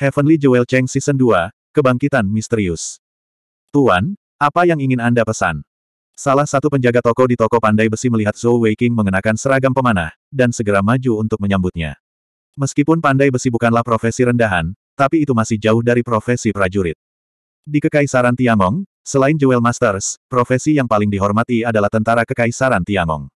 Heavenly Jewel Cheng Season 2, Kebangkitan Misterius. Tuan, apa yang ingin Anda pesan? Salah satu penjaga toko di toko pandai besi melihat Zhou Weiqing mengenakan seragam pemanah, dan segera maju untuk menyambutnya. Meskipun pandai besi bukanlah profesi rendahan, tapi itu masih jauh dari profesi prajurit. Di Kekaisaran Tiangong, selain Jewel Masters, profesi yang paling dihormati adalah tentara Kekaisaran Tiangong.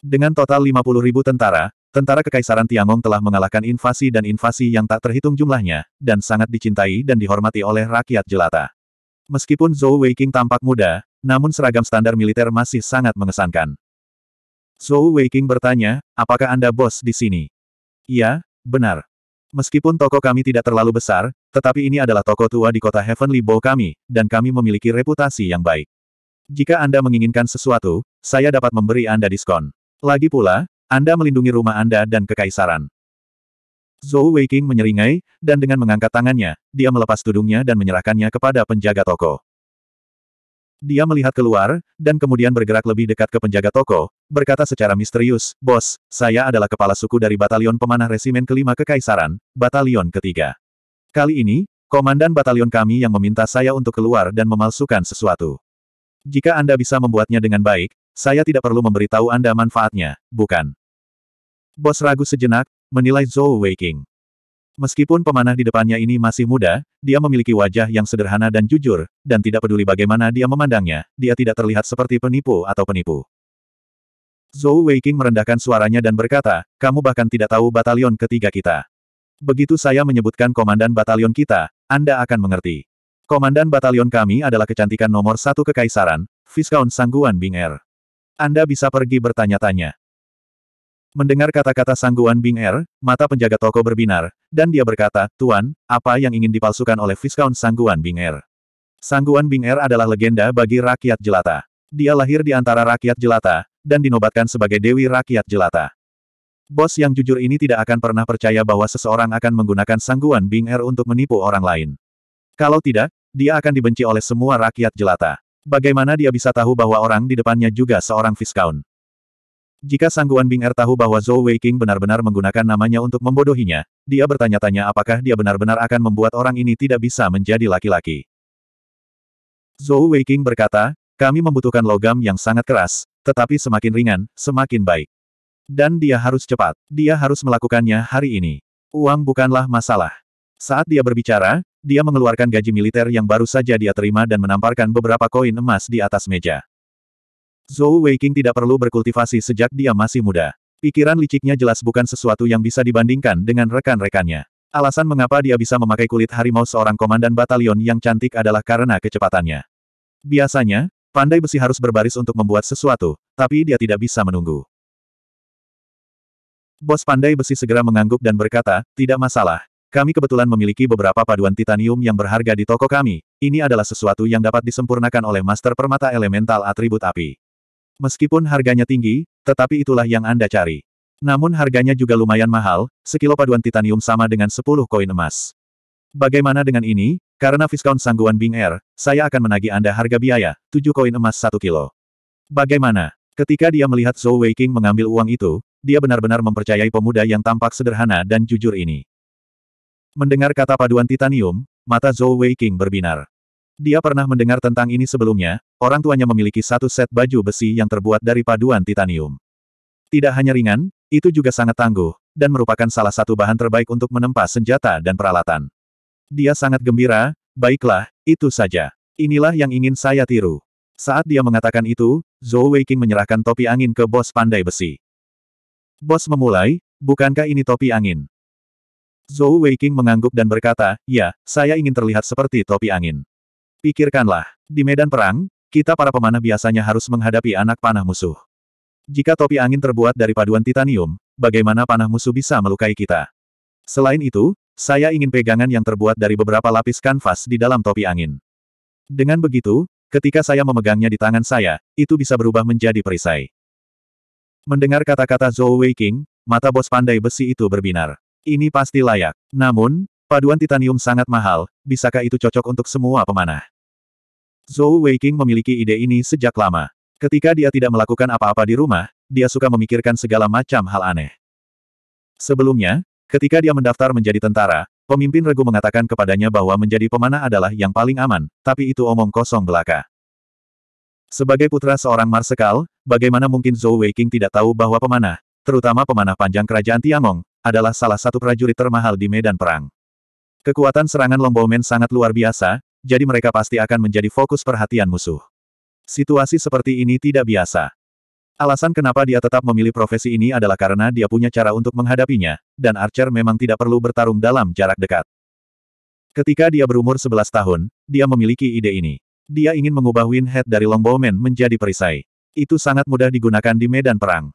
Dengan total 50.000 tentara, Tentara Kekaisaran Tiangong telah mengalahkan invasi dan invasi yang tak terhitung jumlahnya, dan sangat dicintai dan dihormati oleh rakyat jelata. Meskipun Zhou Weiqing tampak muda, namun seragam standar militer masih sangat mengesankan. Zhou Weiqing bertanya, apakah Anda bos di sini? Iya, benar. Meskipun toko kami tidak terlalu besar, tetapi ini adalah toko tua di kota Heavenly Bow kami, dan kami memiliki reputasi yang baik. Jika Anda menginginkan sesuatu, saya dapat memberi Anda diskon. Lagi pula, anda melindungi rumah Anda dan kekaisaran. Zhou Weiqing menyeringai, dan dengan mengangkat tangannya, dia melepas tudungnya dan menyerahkannya kepada penjaga toko. Dia melihat keluar, dan kemudian bergerak lebih dekat ke penjaga toko, berkata secara misterius, Bos, saya adalah kepala suku dari Batalion Pemanah Resimen Kelima Kekaisaran, Batalion Ketiga. Kali ini, komandan batalion kami yang meminta saya untuk keluar dan memalsukan sesuatu. Jika Anda bisa membuatnya dengan baik, saya tidak perlu memberitahu Anda manfaatnya, bukan? Bos ragu sejenak, menilai Zhou Weiking. Meskipun pemanah di depannya ini masih muda, dia memiliki wajah yang sederhana dan jujur, dan tidak peduli bagaimana dia memandangnya, dia tidak terlihat seperti penipu atau penipu. Zhou Weiking merendahkan suaranya dan berkata, kamu bahkan tidak tahu batalion ketiga kita. Begitu saya menyebutkan komandan batalion kita, Anda akan mengerti. Komandan batalion kami adalah kecantikan nomor satu kekaisaran, Viscount Sangguan Bing Er. Anda bisa pergi bertanya-tanya. Mendengar kata-kata sangguan Bing Er, mata penjaga toko berbinar, dan dia berkata, Tuan, apa yang ingin dipalsukan oleh Viscount Sangguan Bing Er? Sangguan Bing Er adalah legenda bagi rakyat jelata. Dia lahir di antara rakyat jelata, dan dinobatkan sebagai Dewi Rakyat Jelata. Bos yang jujur ini tidak akan pernah percaya bahwa seseorang akan menggunakan sangguan Bing Er untuk menipu orang lain. Kalau tidak, dia akan dibenci oleh semua rakyat jelata. Bagaimana dia bisa tahu bahwa orang di depannya juga seorang Viscount? Jika Sangguan Guan er tahu bahwa Zhou Weiqing benar-benar menggunakan namanya untuk membodohinya, dia bertanya-tanya apakah dia benar-benar akan membuat orang ini tidak bisa menjadi laki-laki. Zhou Weiqing berkata, kami membutuhkan logam yang sangat keras, tetapi semakin ringan, semakin baik. Dan dia harus cepat, dia harus melakukannya hari ini. Uang bukanlah masalah. Saat dia berbicara, dia mengeluarkan gaji militer yang baru saja dia terima dan menamparkan beberapa koin emas di atas meja. Zhou Weiqing tidak perlu berkultivasi sejak dia masih muda. Pikiran liciknya jelas bukan sesuatu yang bisa dibandingkan dengan rekan-rekannya. Alasan mengapa dia bisa memakai kulit harimau seorang komandan batalion yang cantik adalah karena kecepatannya. Biasanya, pandai besi harus berbaris untuk membuat sesuatu, tapi dia tidak bisa menunggu. Bos pandai besi segera mengangguk dan berkata, tidak masalah, kami kebetulan memiliki beberapa paduan titanium yang berharga di toko kami. Ini adalah sesuatu yang dapat disempurnakan oleh master permata elemental atribut api. Meskipun harganya tinggi, tetapi itulah yang Anda cari. Namun harganya juga lumayan mahal, sekilo paduan titanium sama dengan 10 koin emas. Bagaimana dengan ini? Karena diskon sangguan Bing Air, saya akan menagih Anda harga biaya, 7 koin emas 1 kilo. Bagaimana? Ketika dia melihat Zhou Weiqing mengambil uang itu, dia benar-benar mempercayai pemuda yang tampak sederhana dan jujur ini. Mendengar kata paduan titanium, mata Zhou Weiqing berbinar. Dia pernah mendengar tentang ini sebelumnya, orang tuanya memiliki satu set baju besi yang terbuat dari paduan titanium. Tidak hanya ringan, itu juga sangat tangguh, dan merupakan salah satu bahan terbaik untuk menempa senjata dan peralatan. Dia sangat gembira, baiklah, itu saja. Inilah yang ingin saya tiru. Saat dia mengatakan itu, Zhou Weiqing menyerahkan topi angin ke bos pandai besi. Bos memulai, bukankah ini topi angin? Zhou Weiqing mengangguk dan berkata, ya, saya ingin terlihat seperti topi angin. Pikirkanlah, di medan perang, kita para pemanah biasanya harus menghadapi anak panah musuh. Jika topi angin terbuat dari paduan titanium, bagaimana panah musuh bisa melukai kita? Selain itu, saya ingin pegangan yang terbuat dari beberapa lapis kanvas di dalam topi angin. Dengan begitu, ketika saya memegangnya di tangan saya, itu bisa berubah menjadi perisai. Mendengar kata-kata Zhou Weiqing, mata bos pandai besi itu berbinar. Ini pasti layak. Namun, Paduan titanium sangat mahal, bisakah itu cocok untuk semua pemanah? Zhou Weiqing memiliki ide ini sejak lama. Ketika dia tidak melakukan apa-apa di rumah, dia suka memikirkan segala macam hal aneh. Sebelumnya, ketika dia mendaftar menjadi tentara, pemimpin regu mengatakan kepadanya bahwa menjadi pemanah adalah yang paling aman, tapi itu omong kosong belaka. Sebagai putra seorang marsekal, bagaimana mungkin Zhou Weiqing tidak tahu bahwa pemanah, terutama pemanah panjang kerajaan Tiangong, adalah salah satu prajurit termahal di medan perang. Kekuatan serangan Lombowmen sangat luar biasa, jadi mereka pasti akan menjadi fokus perhatian musuh. Situasi seperti ini tidak biasa. Alasan kenapa dia tetap memilih profesi ini adalah karena dia punya cara untuk menghadapinya, dan Archer memang tidak perlu bertarung dalam jarak dekat. Ketika dia berumur 11 tahun, dia memiliki ide ini. Dia ingin mengubah Winhead dari Longbowman menjadi perisai. Itu sangat mudah digunakan di medan perang.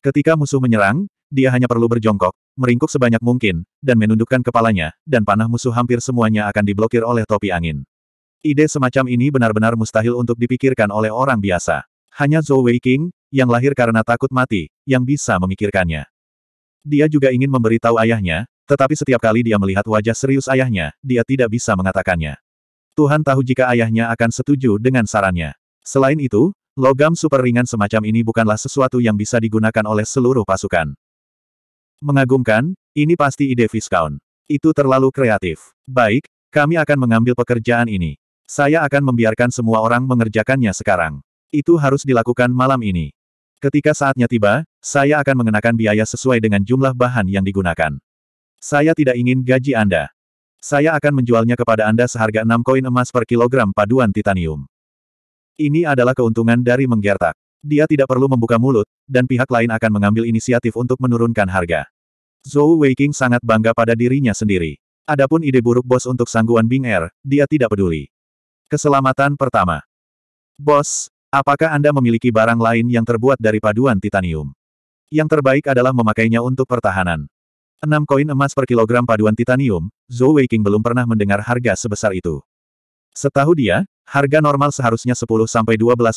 Ketika musuh menyerang, dia hanya perlu berjongkok, meringkuk sebanyak mungkin, dan menundukkan kepalanya, dan panah musuh hampir semuanya akan diblokir oleh topi angin. Ide semacam ini benar-benar mustahil untuk dipikirkan oleh orang biasa. Hanya Zhou Wei King, yang lahir karena takut mati, yang bisa memikirkannya. Dia juga ingin memberitahu ayahnya, tetapi setiap kali dia melihat wajah serius ayahnya, dia tidak bisa mengatakannya. Tuhan tahu jika ayahnya akan setuju dengan sarannya. Selain itu, Logam super ringan semacam ini bukanlah sesuatu yang bisa digunakan oleh seluruh pasukan. Mengagumkan, ini pasti ide Viscount. Itu terlalu kreatif. Baik, kami akan mengambil pekerjaan ini. Saya akan membiarkan semua orang mengerjakannya sekarang. Itu harus dilakukan malam ini. Ketika saatnya tiba, saya akan mengenakan biaya sesuai dengan jumlah bahan yang digunakan. Saya tidak ingin gaji Anda. Saya akan menjualnya kepada Anda seharga 6 koin emas per kilogram paduan titanium. Ini adalah keuntungan dari menggertak. Dia tidak perlu membuka mulut, dan pihak lain akan mengambil inisiatif untuk menurunkan harga. Zhou Weiqing sangat bangga pada dirinya sendiri. Adapun ide buruk bos untuk sangguan Bing Er, dia tidak peduli. Keselamatan pertama. Bos, apakah Anda memiliki barang lain yang terbuat dari paduan titanium? Yang terbaik adalah memakainya untuk pertahanan. 6 koin emas per kilogram paduan titanium, Zhou Weiqing belum pernah mendengar harga sebesar itu. Setahu dia, Harga normal seharusnya 10-12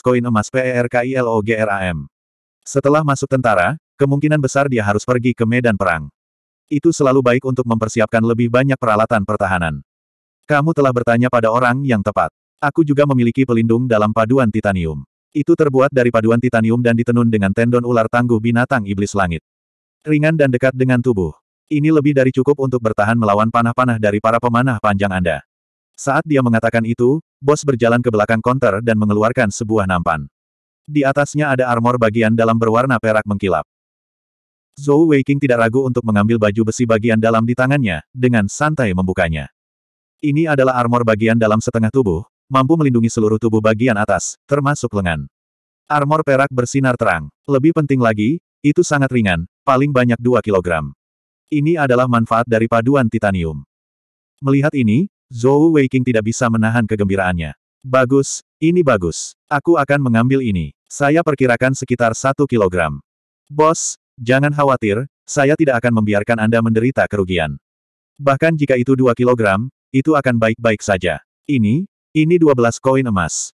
koin emas PERKILOGRAM. Setelah masuk tentara, kemungkinan besar dia harus pergi ke medan perang. Itu selalu baik untuk mempersiapkan lebih banyak peralatan pertahanan. Kamu telah bertanya pada orang yang tepat. Aku juga memiliki pelindung dalam paduan titanium. Itu terbuat dari paduan titanium dan ditenun dengan tendon ular tangguh binatang iblis langit. Ringan dan dekat dengan tubuh. Ini lebih dari cukup untuk bertahan melawan panah-panah dari para pemanah panjang Anda. Saat dia mengatakan itu, bos berjalan ke belakang konter dan mengeluarkan sebuah nampan. Di atasnya ada armor bagian dalam berwarna perak mengkilap. Zhou Weiqing tidak ragu untuk mengambil baju besi bagian dalam di tangannya, dengan santai membukanya. Ini adalah armor bagian dalam setengah tubuh, mampu melindungi seluruh tubuh bagian atas, termasuk lengan. Armor perak bersinar terang. Lebih penting lagi, itu sangat ringan, paling banyak 2 kg. Ini adalah manfaat dari paduan titanium. Melihat ini, Zhou Weiqing tidak bisa menahan kegembiraannya. Bagus, ini bagus. Aku akan mengambil ini. Saya perkirakan sekitar satu kilogram. Bos, jangan khawatir, saya tidak akan membiarkan Anda menderita kerugian. Bahkan jika itu dua kilogram, itu akan baik-baik saja. Ini, ini belas koin emas.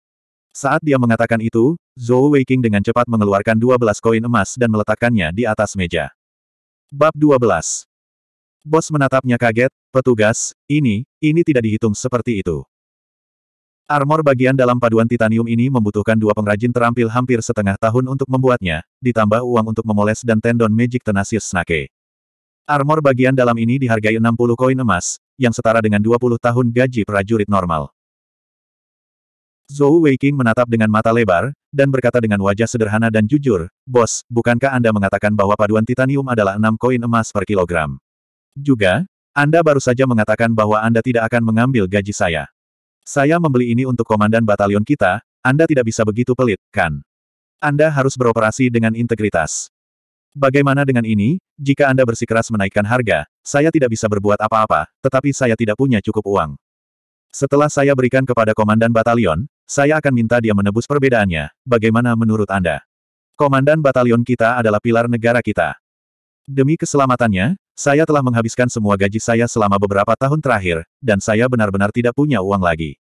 Saat dia mengatakan itu, Zhou Weiqing dengan cepat mengeluarkan dua belas koin emas dan meletakkannya di atas meja. Bab 12 Bos menatapnya kaget, Petugas, ini, ini tidak dihitung seperti itu. Armor bagian dalam paduan titanium ini membutuhkan dua pengrajin terampil hampir setengah tahun untuk membuatnya, ditambah uang untuk memoles dan tendon magic tenasius snake. Armor bagian dalam ini dihargai 60 koin emas, yang setara dengan 20 tahun gaji prajurit normal. Zhou Weiqing menatap dengan mata lebar, dan berkata dengan wajah sederhana dan jujur, Bos, bukankah Anda mengatakan bahwa paduan titanium adalah 6 koin emas per kilogram? Juga, anda baru saja mengatakan bahwa Anda tidak akan mengambil gaji saya. Saya membeli ini untuk komandan batalion kita, Anda tidak bisa begitu pelit, kan? Anda harus beroperasi dengan integritas. Bagaimana dengan ini, jika Anda bersikeras menaikkan harga, saya tidak bisa berbuat apa-apa, tetapi saya tidak punya cukup uang. Setelah saya berikan kepada komandan batalion, saya akan minta dia menebus perbedaannya, bagaimana menurut Anda? Komandan batalion kita adalah pilar negara kita. Demi keselamatannya, saya telah menghabiskan semua gaji saya selama beberapa tahun terakhir, dan saya benar-benar tidak punya uang lagi.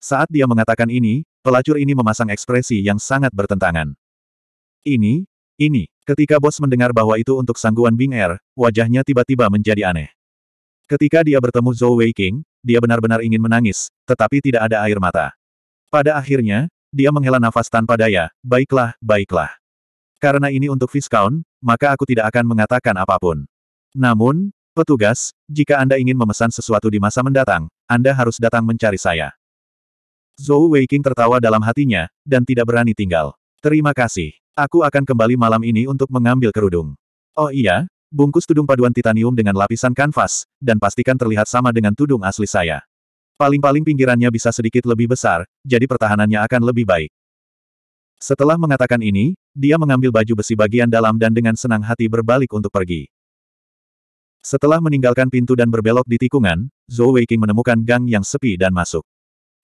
Saat dia mengatakan ini, pelacur ini memasang ekspresi yang sangat bertentangan. Ini, ini, ketika bos mendengar bahwa itu untuk sangguan Bing Er, wajahnya tiba-tiba menjadi aneh. Ketika dia bertemu Zhou Wei dia benar-benar ingin menangis, tetapi tidak ada air mata. Pada akhirnya, dia menghela nafas tanpa daya, baiklah, baiklah. Karena ini untuk Viscount, maka aku tidak akan mengatakan apapun. Namun, petugas, jika Anda ingin memesan sesuatu di masa mendatang, Anda harus datang mencari saya. Zhou Weiking tertawa dalam hatinya, dan tidak berani tinggal. Terima kasih. Aku akan kembali malam ini untuk mengambil kerudung. Oh iya, bungkus tudung paduan titanium dengan lapisan kanvas, dan pastikan terlihat sama dengan tudung asli saya. Paling-paling pinggirannya bisa sedikit lebih besar, jadi pertahanannya akan lebih baik. Setelah mengatakan ini, dia mengambil baju besi bagian dalam dan dengan senang hati berbalik untuk pergi. Setelah meninggalkan pintu dan berbelok di tikungan, Zhou Weiqing menemukan gang yang sepi dan masuk.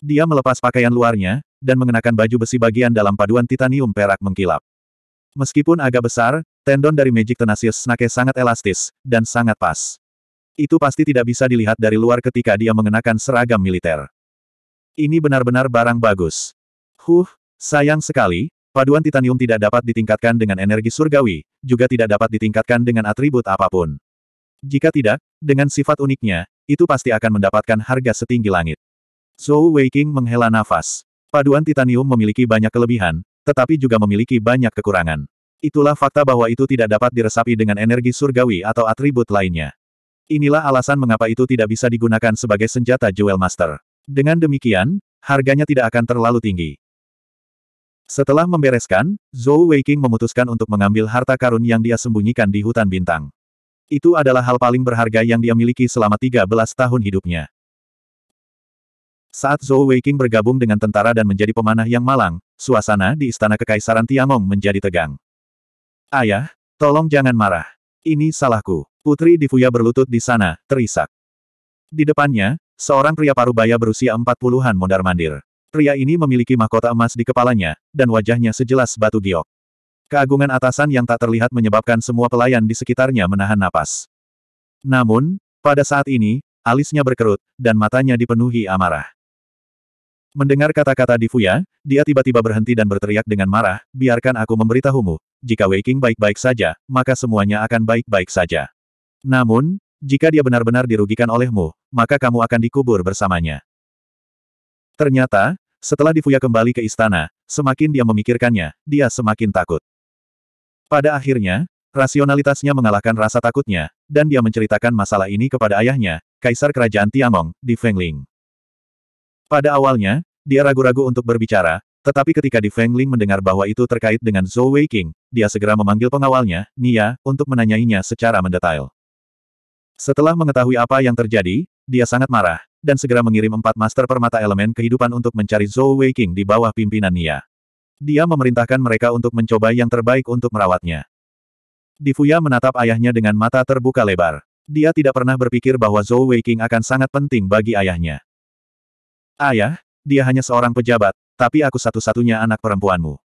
Dia melepas pakaian luarnya, dan mengenakan baju besi bagian dalam paduan titanium perak mengkilap. Meskipun agak besar, tendon dari Magic Tenacious Snake sangat elastis, dan sangat pas. Itu pasti tidak bisa dilihat dari luar ketika dia mengenakan seragam militer. Ini benar-benar barang bagus. Huh, sayang sekali, paduan titanium tidak dapat ditingkatkan dengan energi surgawi, juga tidak dapat ditingkatkan dengan atribut apapun. Jika tidak, dengan sifat uniknya, itu pasti akan mendapatkan harga setinggi langit. Zhou Weiqing menghela nafas. Paduan titanium memiliki banyak kelebihan, tetapi juga memiliki banyak kekurangan. Itulah fakta bahwa itu tidak dapat diresapi dengan energi surgawi atau atribut lainnya. Inilah alasan mengapa itu tidak bisa digunakan sebagai senjata Jewel Master. Dengan demikian, harganya tidak akan terlalu tinggi. Setelah membereskan, Zhou Weiqing memutuskan untuk mengambil harta karun yang dia sembunyikan di hutan bintang. Itu adalah hal paling berharga yang dia miliki selama 13 tahun hidupnya. Saat Zhou Weiqing bergabung dengan tentara dan menjadi pemanah yang malang, suasana di Istana Kekaisaran Tiangong menjadi tegang. Ayah, tolong jangan marah. Ini salahku. Putri Difuya berlutut di sana, terisak. Di depannya, seorang pria parubaya berusia empat puluhan mondar-mandir. Pria ini memiliki mahkota emas di kepalanya, dan wajahnya sejelas batu giok. Keagungan atasan yang tak terlihat menyebabkan semua pelayan di sekitarnya menahan napas. Namun, pada saat ini, alisnya berkerut, dan matanya dipenuhi amarah. Mendengar kata-kata di Fuya, dia tiba-tiba berhenti dan berteriak dengan marah, biarkan aku memberitahumu, jika Waking baik-baik saja, maka semuanya akan baik-baik saja. Namun, jika dia benar-benar dirugikan olehmu, maka kamu akan dikubur bersamanya. Ternyata, setelah Difuya kembali ke istana, semakin dia memikirkannya, dia semakin takut. Pada akhirnya, rasionalitasnya mengalahkan rasa takutnya, dan dia menceritakan masalah ini kepada ayahnya, Kaisar Kerajaan Tiangong, di Fengling. Pada awalnya, dia ragu-ragu untuk berbicara, tetapi ketika di Fengling mendengar bahwa itu terkait dengan Zhou Weiqing, dia segera memanggil pengawalnya, Nia, untuk menanyainya secara mendetail. Setelah mengetahui apa yang terjadi, dia sangat marah, dan segera mengirim empat master permata elemen kehidupan untuk mencari Zhou Weiqing di bawah pimpinan Nia. Dia memerintahkan mereka untuk mencoba yang terbaik untuk merawatnya. Difuya menatap ayahnya dengan mata terbuka lebar. Dia tidak pernah berpikir bahwa Zhou Weiqing akan sangat penting bagi ayahnya. Ayah, dia hanya seorang pejabat, tapi aku satu-satunya anak perempuanmu.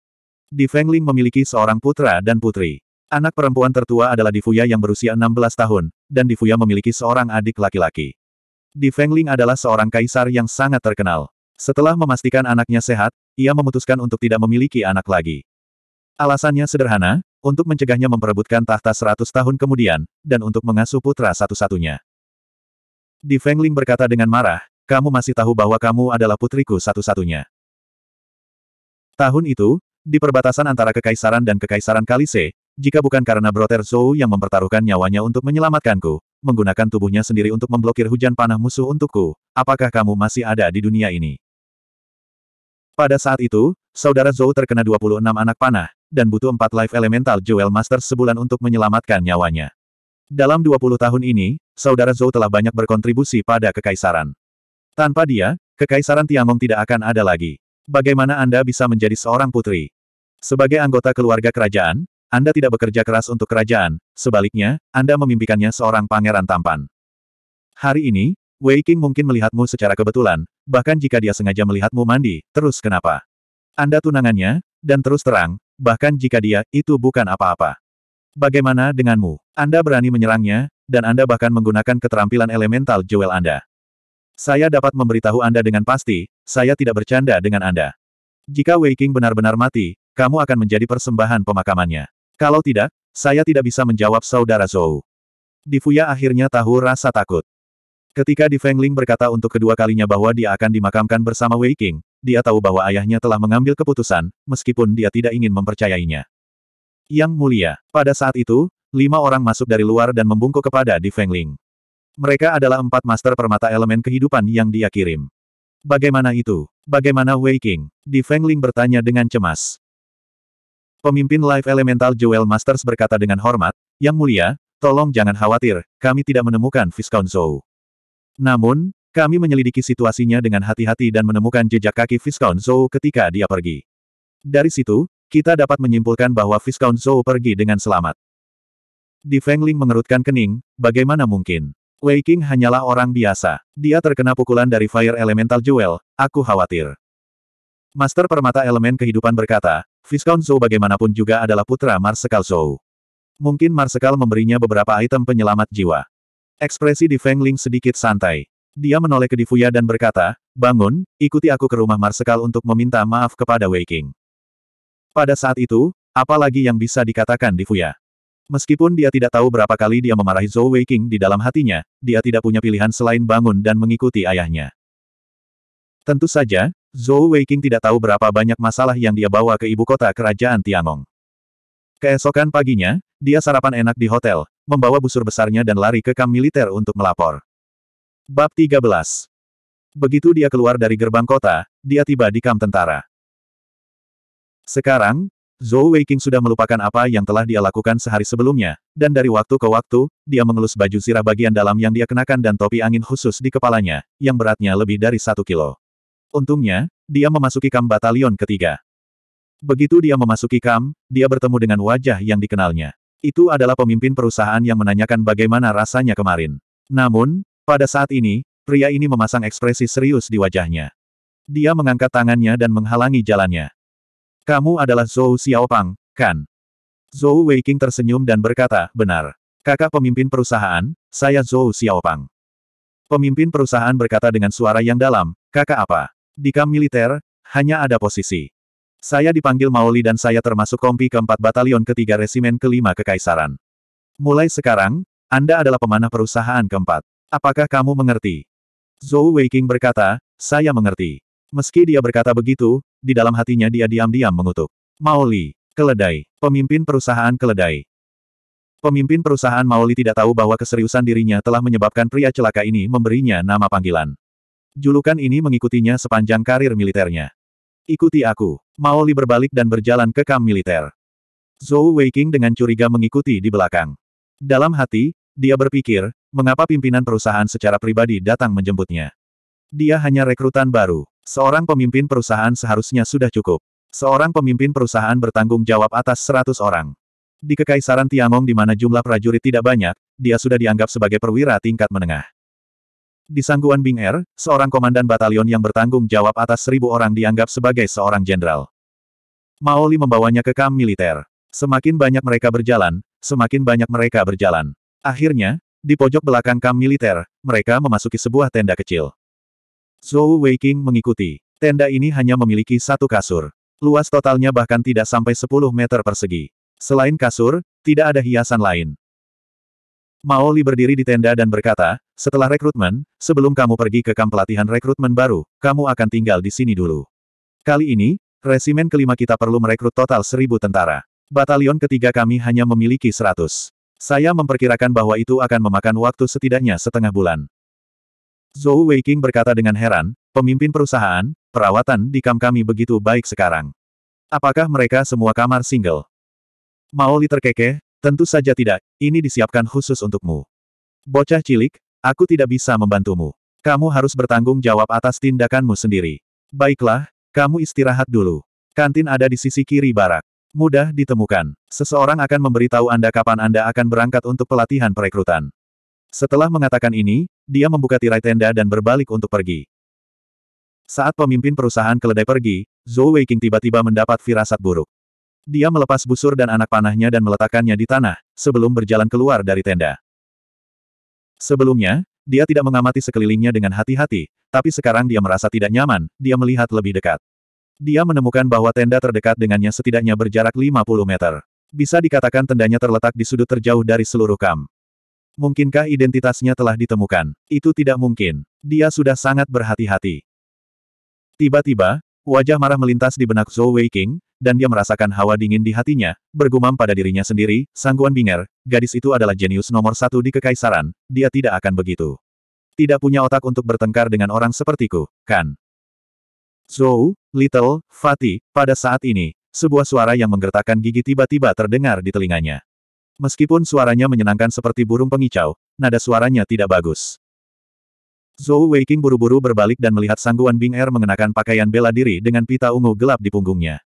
Di Fengling memiliki seorang putra dan putri. Anak perempuan tertua adalah Difuya yang berusia 16 tahun, dan Difuya memiliki seorang adik laki-laki. Di Fengling adalah seorang kaisar yang sangat terkenal. Setelah memastikan anaknya sehat, ia memutuskan untuk tidak memiliki anak lagi. Alasannya sederhana, untuk mencegahnya memperebutkan tahta seratus tahun kemudian, dan untuk mengasuh putra satu-satunya. Di Fengling berkata dengan marah, kamu masih tahu bahwa kamu adalah putriku satu-satunya. Tahun itu, di perbatasan antara kekaisaran dan kekaisaran Kalise, jika bukan karena Broter Zhou yang mempertaruhkan nyawanya untuk menyelamatkanku, menggunakan tubuhnya sendiri untuk memblokir hujan panah musuh untukku, apakah kamu masih ada di dunia ini? Pada saat itu, saudara Zhou terkena 26 anak panah, dan butuh 4 life elemental Jewel Master sebulan untuk menyelamatkan nyawanya. Dalam 20 tahun ini, saudara Zhou telah banyak berkontribusi pada kekaisaran. Tanpa dia, kekaisaran Tiangong tidak akan ada lagi. Bagaimana Anda bisa menjadi seorang putri? Sebagai anggota keluarga kerajaan, Anda tidak bekerja keras untuk kerajaan, sebaliknya, Anda memimpikannya seorang pangeran tampan. Hari ini, Wei King mungkin melihatmu secara kebetulan, bahkan jika dia sengaja melihatmu mandi, terus kenapa? Anda tunangannya, dan terus terang, bahkan jika dia, itu bukan apa-apa. Bagaimana denganmu? Anda berani menyerangnya, dan Anda bahkan menggunakan keterampilan elemental jewel Anda. Saya dapat memberitahu Anda dengan pasti, saya tidak bercanda dengan Anda. Jika Waking benar-benar mati, kamu akan menjadi persembahan pemakamannya. Kalau tidak, saya tidak bisa menjawab saudara Zhou. Difuya akhirnya tahu rasa takut. Ketika Di Fengling berkata untuk kedua kalinya bahwa dia akan dimakamkan bersama Wei King, dia tahu bahwa ayahnya telah mengambil keputusan, meskipun dia tidak ingin mempercayainya. Yang mulia, pada saat itu, lima orang masuk dari luar dan membungkuk kepada Di Fengling. Mereka adalah empat master permata elemen kehidupan yang dia kirim. Bagaimana itu? Bagaimana Wei King? Di Fengling bertanya dengan cemas. Pemimpin Life Elemental Jewel Masters berkata dengan hormat, Yang mulia, tolong jangan khawatir, kami tidak menemukan Viscount Zhou. Namun, kami menyelidiki situasinya dengan hati-hati dan menemukan jejak kaki Viscount Zhou ketika dia pergi. Dari situ, kita dapat menyimpulkan bahwa Viscount Zhou pergi dengan selamat. Di Fengling mengerutkan kening, bagaimana mungkin? Wei King hanyalah orang biasa. Dia terkena pukulan dari Fire Elemental Jewel, aku khawatir. Master Permata Elemen Kehidupan berkata, Viscount Zhou bagaimanapun juga adalah putra Marsekal Zhou. Mungkin Marsekal memberinya beberapa item penyelamat jiwa. Ekspresi di Feng Ling sedikit santai. Dia menoleh ke Difuya dan berkata, bangun, ikuti aku ke rumah Marsekal untuk meminta maaf kepada Wei King. Pada saat itu, apalagi yang bisa dikatakan Difuya? Meskipun dia tidak tahu berapa kali dia memarahi Zhou Wei King di dalam hatinya, dia tidak punya pilihan selain bangun dan mengikuti ayahnya. Tentu saja, Zhou Wei King tidak tahu berapa banyak masalah yang dia bawa ke ibu kota kerajaan Tiangong. Keesokan paginya, dia sarapan enak di hotel, membawa busur besarnya dan lari ke kamp militer untuk melapor. Bab 13 Begitu dia keluar dari gerbang kota, dia tiba di kamp tentara. Sekarang, Zhou Weiqing sudah melupakan apa yang telah dia lakukan sehari sebelumnya, dan dari waktu ke waktu, dia mengelus baju sirah bagian dalam yang dia kenakan dan topi angin khusus di kepalanya, yang beratnya lebih dari satu kilo. Untungnya, dia memasuki kamp batalion ketiga. Begitu dia memasuki kam, dia bertemu dengan wajah yang dikenalnya. Itu adalah pemimpin perusahaan yang menanyakan bagaimana rasanya kemarin. Namun, pada saat ini, pria ini memasang ekspresi serius di wajahnya. Dia mengangkat tangannya dan menghalangi jalannya. Kamu adalah Zhou Xiaopang, kan? Zhou Weiqing tersenyum dan berkata, benar. Kakak pemimpin perusahaan, saya Zhou Xiaopang. Pemimpin perusahaan berkata dengan suara yang dalam, kakak apa? Di kam militer, hanya ada posisi. Saya dipanggil Maoli dan saya termasuk kompi keempat batalion ketiga resimen kelima kekaisaran. Mulai sekarang, Anda adalah pemanah perusahaan keempat. Apakah kamu mengerti? Zhou Weiking berkata, saya mengerti. Meski dia berkata begitu, di dalam hatinya dia diam-diam mengutuk. Maoli, keledai, pemimpin perusahaan keledai. Pemimpin perusahaan Maoli tidak tahu bahwa keseriusan dirinya telah menyebabkan pria celaka ini memberinya nama panggilan. Julukan ini mengikutinya sepanjang karir militernya. Ikuti aku. Maoli berbalik dan berjalan ke kamp militer. Zhou Weiqing dengan curiga mengikuti di belakang. Dalam hati, dia berpikir, mengapa pimpinan perusahaan secara pribadi datang menjemputnya. Dia hanya rekrutan baru. Seorang pemimpin perusahaan seharusnya sudah cukup. Seorang pemimpin perusahaan bertanggung jawab atas 100 orang. Di Kekaisaran Tiangong di mana jumlah prajurit tidak banyak, dia sudah dianggap sebagai perwira tingkat menengah. Di sangguan Bing Air, seorang komandan batalion yang bertanggung jawab atas seribu orang dianggap sebagai seorang jenderal. Li membawanya ke kamp militer. Semakin banyak mereka berjalan, semakin banyak mereka berjalan. Akhirnya, di pojok belakang kamp militer, mereka memasuki sebuah tenda kecil. Zhou Weiqing mengikuti. Tenda ini hanya memiliki satu kasur. Luas totalnya bahkan tidak sampai 10 meter persegi. Selain kasur, tidak ada hiasan lain. Maoli berdiri di tenda dan berkata, setelah rekrutmen, sebelum kamu pergi ke kamp pelatihan rekrutmen baru, kamu akan tinggal di sini dulu. Kali ini, resimen kelima kita perlu merekrut total seribu tentara. Batalion ketiga kami hanya memiliki seratus. Saya memperkirakan bahwa itu akan memakan waktu setidaknya setengah bulan. Zhou Weiqing berkata dengan heran, pemimpin perusahaan, perawatan di kamp kami begitu baik sekarang. Apakah mereka semua kamar single? Maoli terkekeh, Tentu saja tidak, ini disiapkan khusus untukmu. Bocah cilik, aku tidak bisa membantumu. Kamu harus bertanggung jawab atas tindakanmu sendiri. Baiklah, kamu istirahat dulu. Kantin ada di sisi kiri barak. Mudah ditemukan. Seseorang akan memberitahu Anda kapan Anda akan berangkat untuk pelatihan perekrutan. Setelah mengatakan ini, dia membuka tirai tenda dan berbalik untuk pergi. Saat pemimpin perusahaan keledai pergi, Zhou Weiqing tiba-tiba mendapat firasat buruk. Dia melepas busur dan anak panahnya dan meletakkannya di tanah, sebelum berjalan keluar dari tenda. Sebelumnya, dia tidak mengamati sekelilingnya dengan hati-hati, tapi sekarang dia merasa tidak nyaman, dia melihat lebih dekat. Dia menemukan bahwa tenda terdekat dengannya setidaknya berjarak 50 meter. Bisa dikatakan tendanya terletak di sudut terjauh dari seluruh kam. Mungkinkah identitasnya telah ditemukan? Itu tidak mungkin. Dia sudah sangat berhati-hati. Tiba-tiba, wajah marah melintas di benak Zhou Weiqing, dan dia merasakan hawa dingin di hatinya, bergumam pada dirinya sendiri, Sangguan Binger, gadis itu adalah jenius nomor satu di kekaisaran, dia tidak akan begitu. Tidak punya otak untuk bertengkar dengan orang sepertiku, kan? Zhou, Little, Fatih, pada saat ini, sebuah suara yang menggertakkan gigi tiba-tiba terdengar di telinganya. Meskipun suaranya menyenangkan seperti burung pengicau, nada suaranya tidak bagus. Zhou Weiking buru-buru berbalik dan melihat sangguan Bing Er mengenakan pakaian bela diri dengan pita ungu gelap di punggungnya.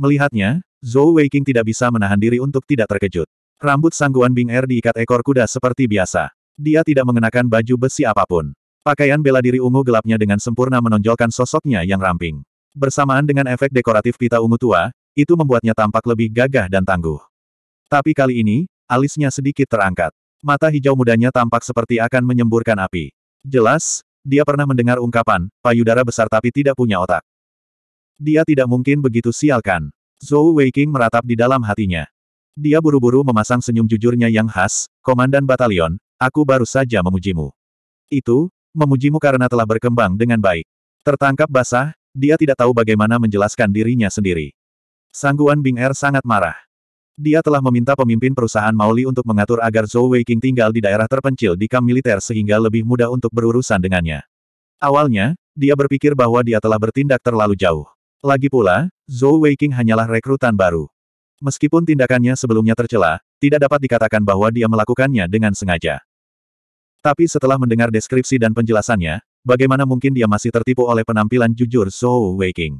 Melihatnya, Zhou Weiqing tidak bisa menahan diri untuk tidak terkejut. Rambut sangguan Bing Er diikat ekor kuda seperti biasa. Dia tidak mengenakan baju besi apapun. Pakaian bela diri ungu gelapnya dengan sempurna menonjolkan sosoknya yang ramping. Bersamaan dengan efek dekoratif pita ungu tua, itu membuatnya tampak lebih gagah dan tangguh. Tapi kali ini, alisnya sedikit terangkat. Mata hijau mudanya tampak seperti akan menyemburkan api. Jelas, dia pernah mendengar ungkapan, payudara besar tapi tidak punya otak. Dia tidak mungkin begitu sialkan. Zhou Weiking meratap di dalam hatinya. Dia buru-buru memasang senyum jujurnya yang khas, Komandan Batalion, aku baru saja memujimu. Itu, memujimu karena telah berkembang dengan baik. Tertangkap basah, dia tidak tahu bagaimana menjelaskan dirinya sendiri. Sangguan Bing Er sangat marah. Dia telah meminta pemimpin perusahaan Maoli untuk mengatur agar Zhou Weiking tinggal di daerah terpencil di kamp militer sehingga lebih mudah untuk berurusan dengannya. Awalnya, dia berpikir bahwa dia telah bertindak terlalu jauh. Lagi pula, Zhou Weiqing hanyalah rekrutan baru. Meskipun tindakannya sebelumnya tercela, tidak dapat dikatakan bahwa dia melakukannya dengan sengaja. Tapi setelah mendengar deskripsi dan penjelasannya, bagaimana mungkin dia masih tertipu oleh penampilan jujur Zhou Weiqing?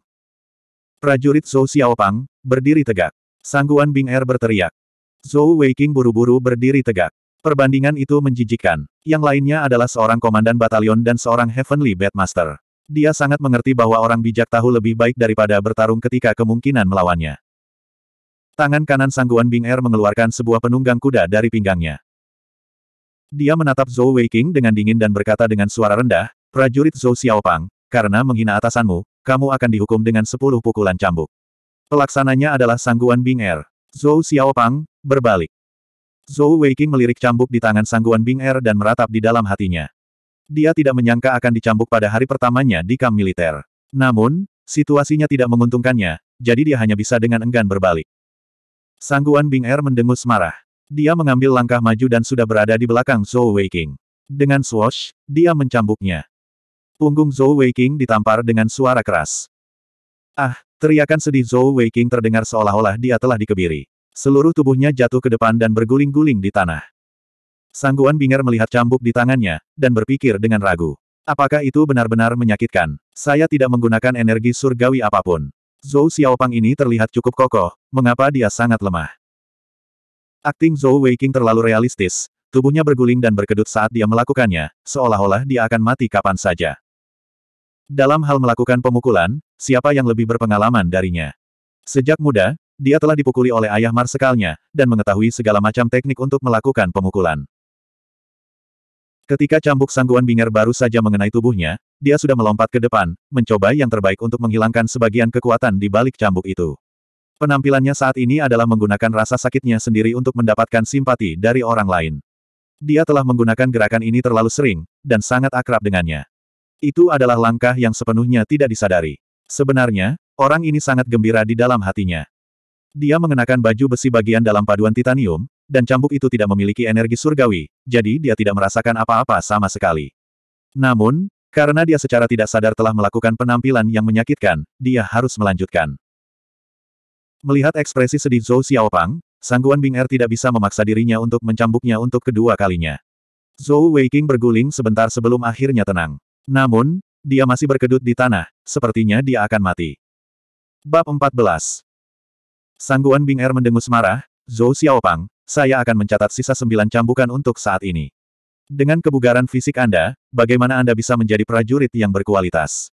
Prajurit Zhou Xiaopang, berdiri tegak. Sangguan Bing Er berteriak. Zhou Weiqing buru-buru berdiri tegak. Perbandingan itu menjijikkan. Yang lainnya adalah seorang komandan batalion dan seorang Heavenly Bedmaster. Dia sangat mengerti bahwa orang bijak tahu lebih baik daripada bertarung ketika kemungkinan melawannya. Tangan kanan sangguan Bing Er mengeluarkan sebuah penunggang kuda dari pinggangnya. Dia menatap Zhou Weiqing dengan dingin dan berkata dengan suara rendah, Prajurit Zhou Xiaopang, karena menghina atasanmu, kamu akan dihukum dengan sepuluh pukulan cambuk. Pelaksananya adalah sangguan Bing Er. Zhou Xiaopang, berbalik. Zhou Weiqing melirik cambuk di tangan sangguan Bing Er dan meratap di dalam hatinya. Dia tidak menyangka akan dicambuk pada hari pertamanya di kamp militer. Namun, situasinya tidak menguntungkannya, jadi dia hanya bisa dengan enggan berbalik. Sangguan Bing Er mendengus marah. Dia mengambil langkah maju dan sudah berada di belakang Zhou Weiqing. Dengan swash, dia mencambuknya. Punggung Zhou Weiqing ditampar dengan suara keras. Ah, teriakan sedih Zhou Weiqing terdengar seolah-olah dia telah dikebiri. Seluruh tubuhnya jatuh ke depan dan berguling-guling di tanah. Sangguan Bing'er melihat cambuk di tangannya, dan berpikir dengan ragu. Apakah itu benar-benar menyakitkan? Saya tidak menggunakan energi surgawi apapun. Zhou Xiaopang ini terlihat cukup kokoh, mengapa dia sangat lemah? Akting Zhou Weiqing terlalu realistis, tubuhnya berguling dan berkedut saat dia melakukannya, seolah-olah dia akan mati kapan saja. Dalam hal melakukan pemukulan, siapa yang lebih berpengalaman darinya? Sejak muda, dia telah dipukuli oleh ayah marsekalnya, dan mengetahui segala macam teknik untuk melakukan pemukulan. Ketika cambuk sangguan bingar baru saja mengenai tubuhnya, dia sudah melompat ke depan, mencoba yang terbaik untuk menghilangkan sebagian kekuatan di balik cambuk itu. Penampilannya saat ini adalah menggunakan rasa sakitnya sendiri untuk mendapatkan simpati dari orang lain. Dia telah menggunakan gerakan ini terlalu sering, dan sangat akrab dengannya. Itu adalah langkah yang sepenuhnya tidak disadari. Sebenarnya, orang ini sangat gembira di dalam hatinya. Dia mengenakan baju besi bagian dalam paduan titanium, dan cambuk itu tidak memiliki energi surgawi, jadi dia tidak merasakan apa-apa sama sekali. Namun, karena dia secara tidak sadar telah melakukan penampilan yang menyakitkan, dia harus melanjutkan. Melihat ekspresi sedih Zhou Xiaopang, Sangguan Bing Er tidak bisa memaksa dirinya untuk mencambuknya untuk kedua kalinya. Zhou Weiqing berguling sebentar sebelum akhirnya tenang. Namun, dia masih berkedut di tanah, sepertinya dia akan mati. Bab 14 Sangguan Bing Er mendengus marah, Zhou Xiaopang, saya akan mencatat sisa sembilan cambukan untuk saat ini. Dengan kebugaran fisik Anda, bagaimana Anda bisa menjadi prajurit yang berkualitas?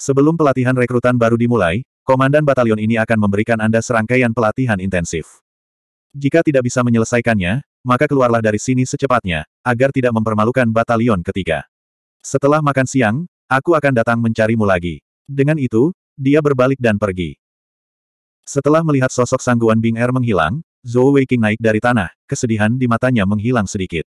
Sebelum pelatihan rekrutan baru dimulai, komandan batalion ini akan memberikan Anda serangkaian pelatihan intensif. Jika tidak bisa menyelesaikannya, maka keluarlah dari sini secepatnya, agar tidak mempermalukan batalion ketiga. Setelah makan siang, aku akan datang mencarimu lagi. Dengan itu, dia berbalik dan pergi. Setelah melihat sosok sangguan Bing Er menghilang, Zhou Weiqing naik dari tanah, kesedihan di matanya menghilang sedikit.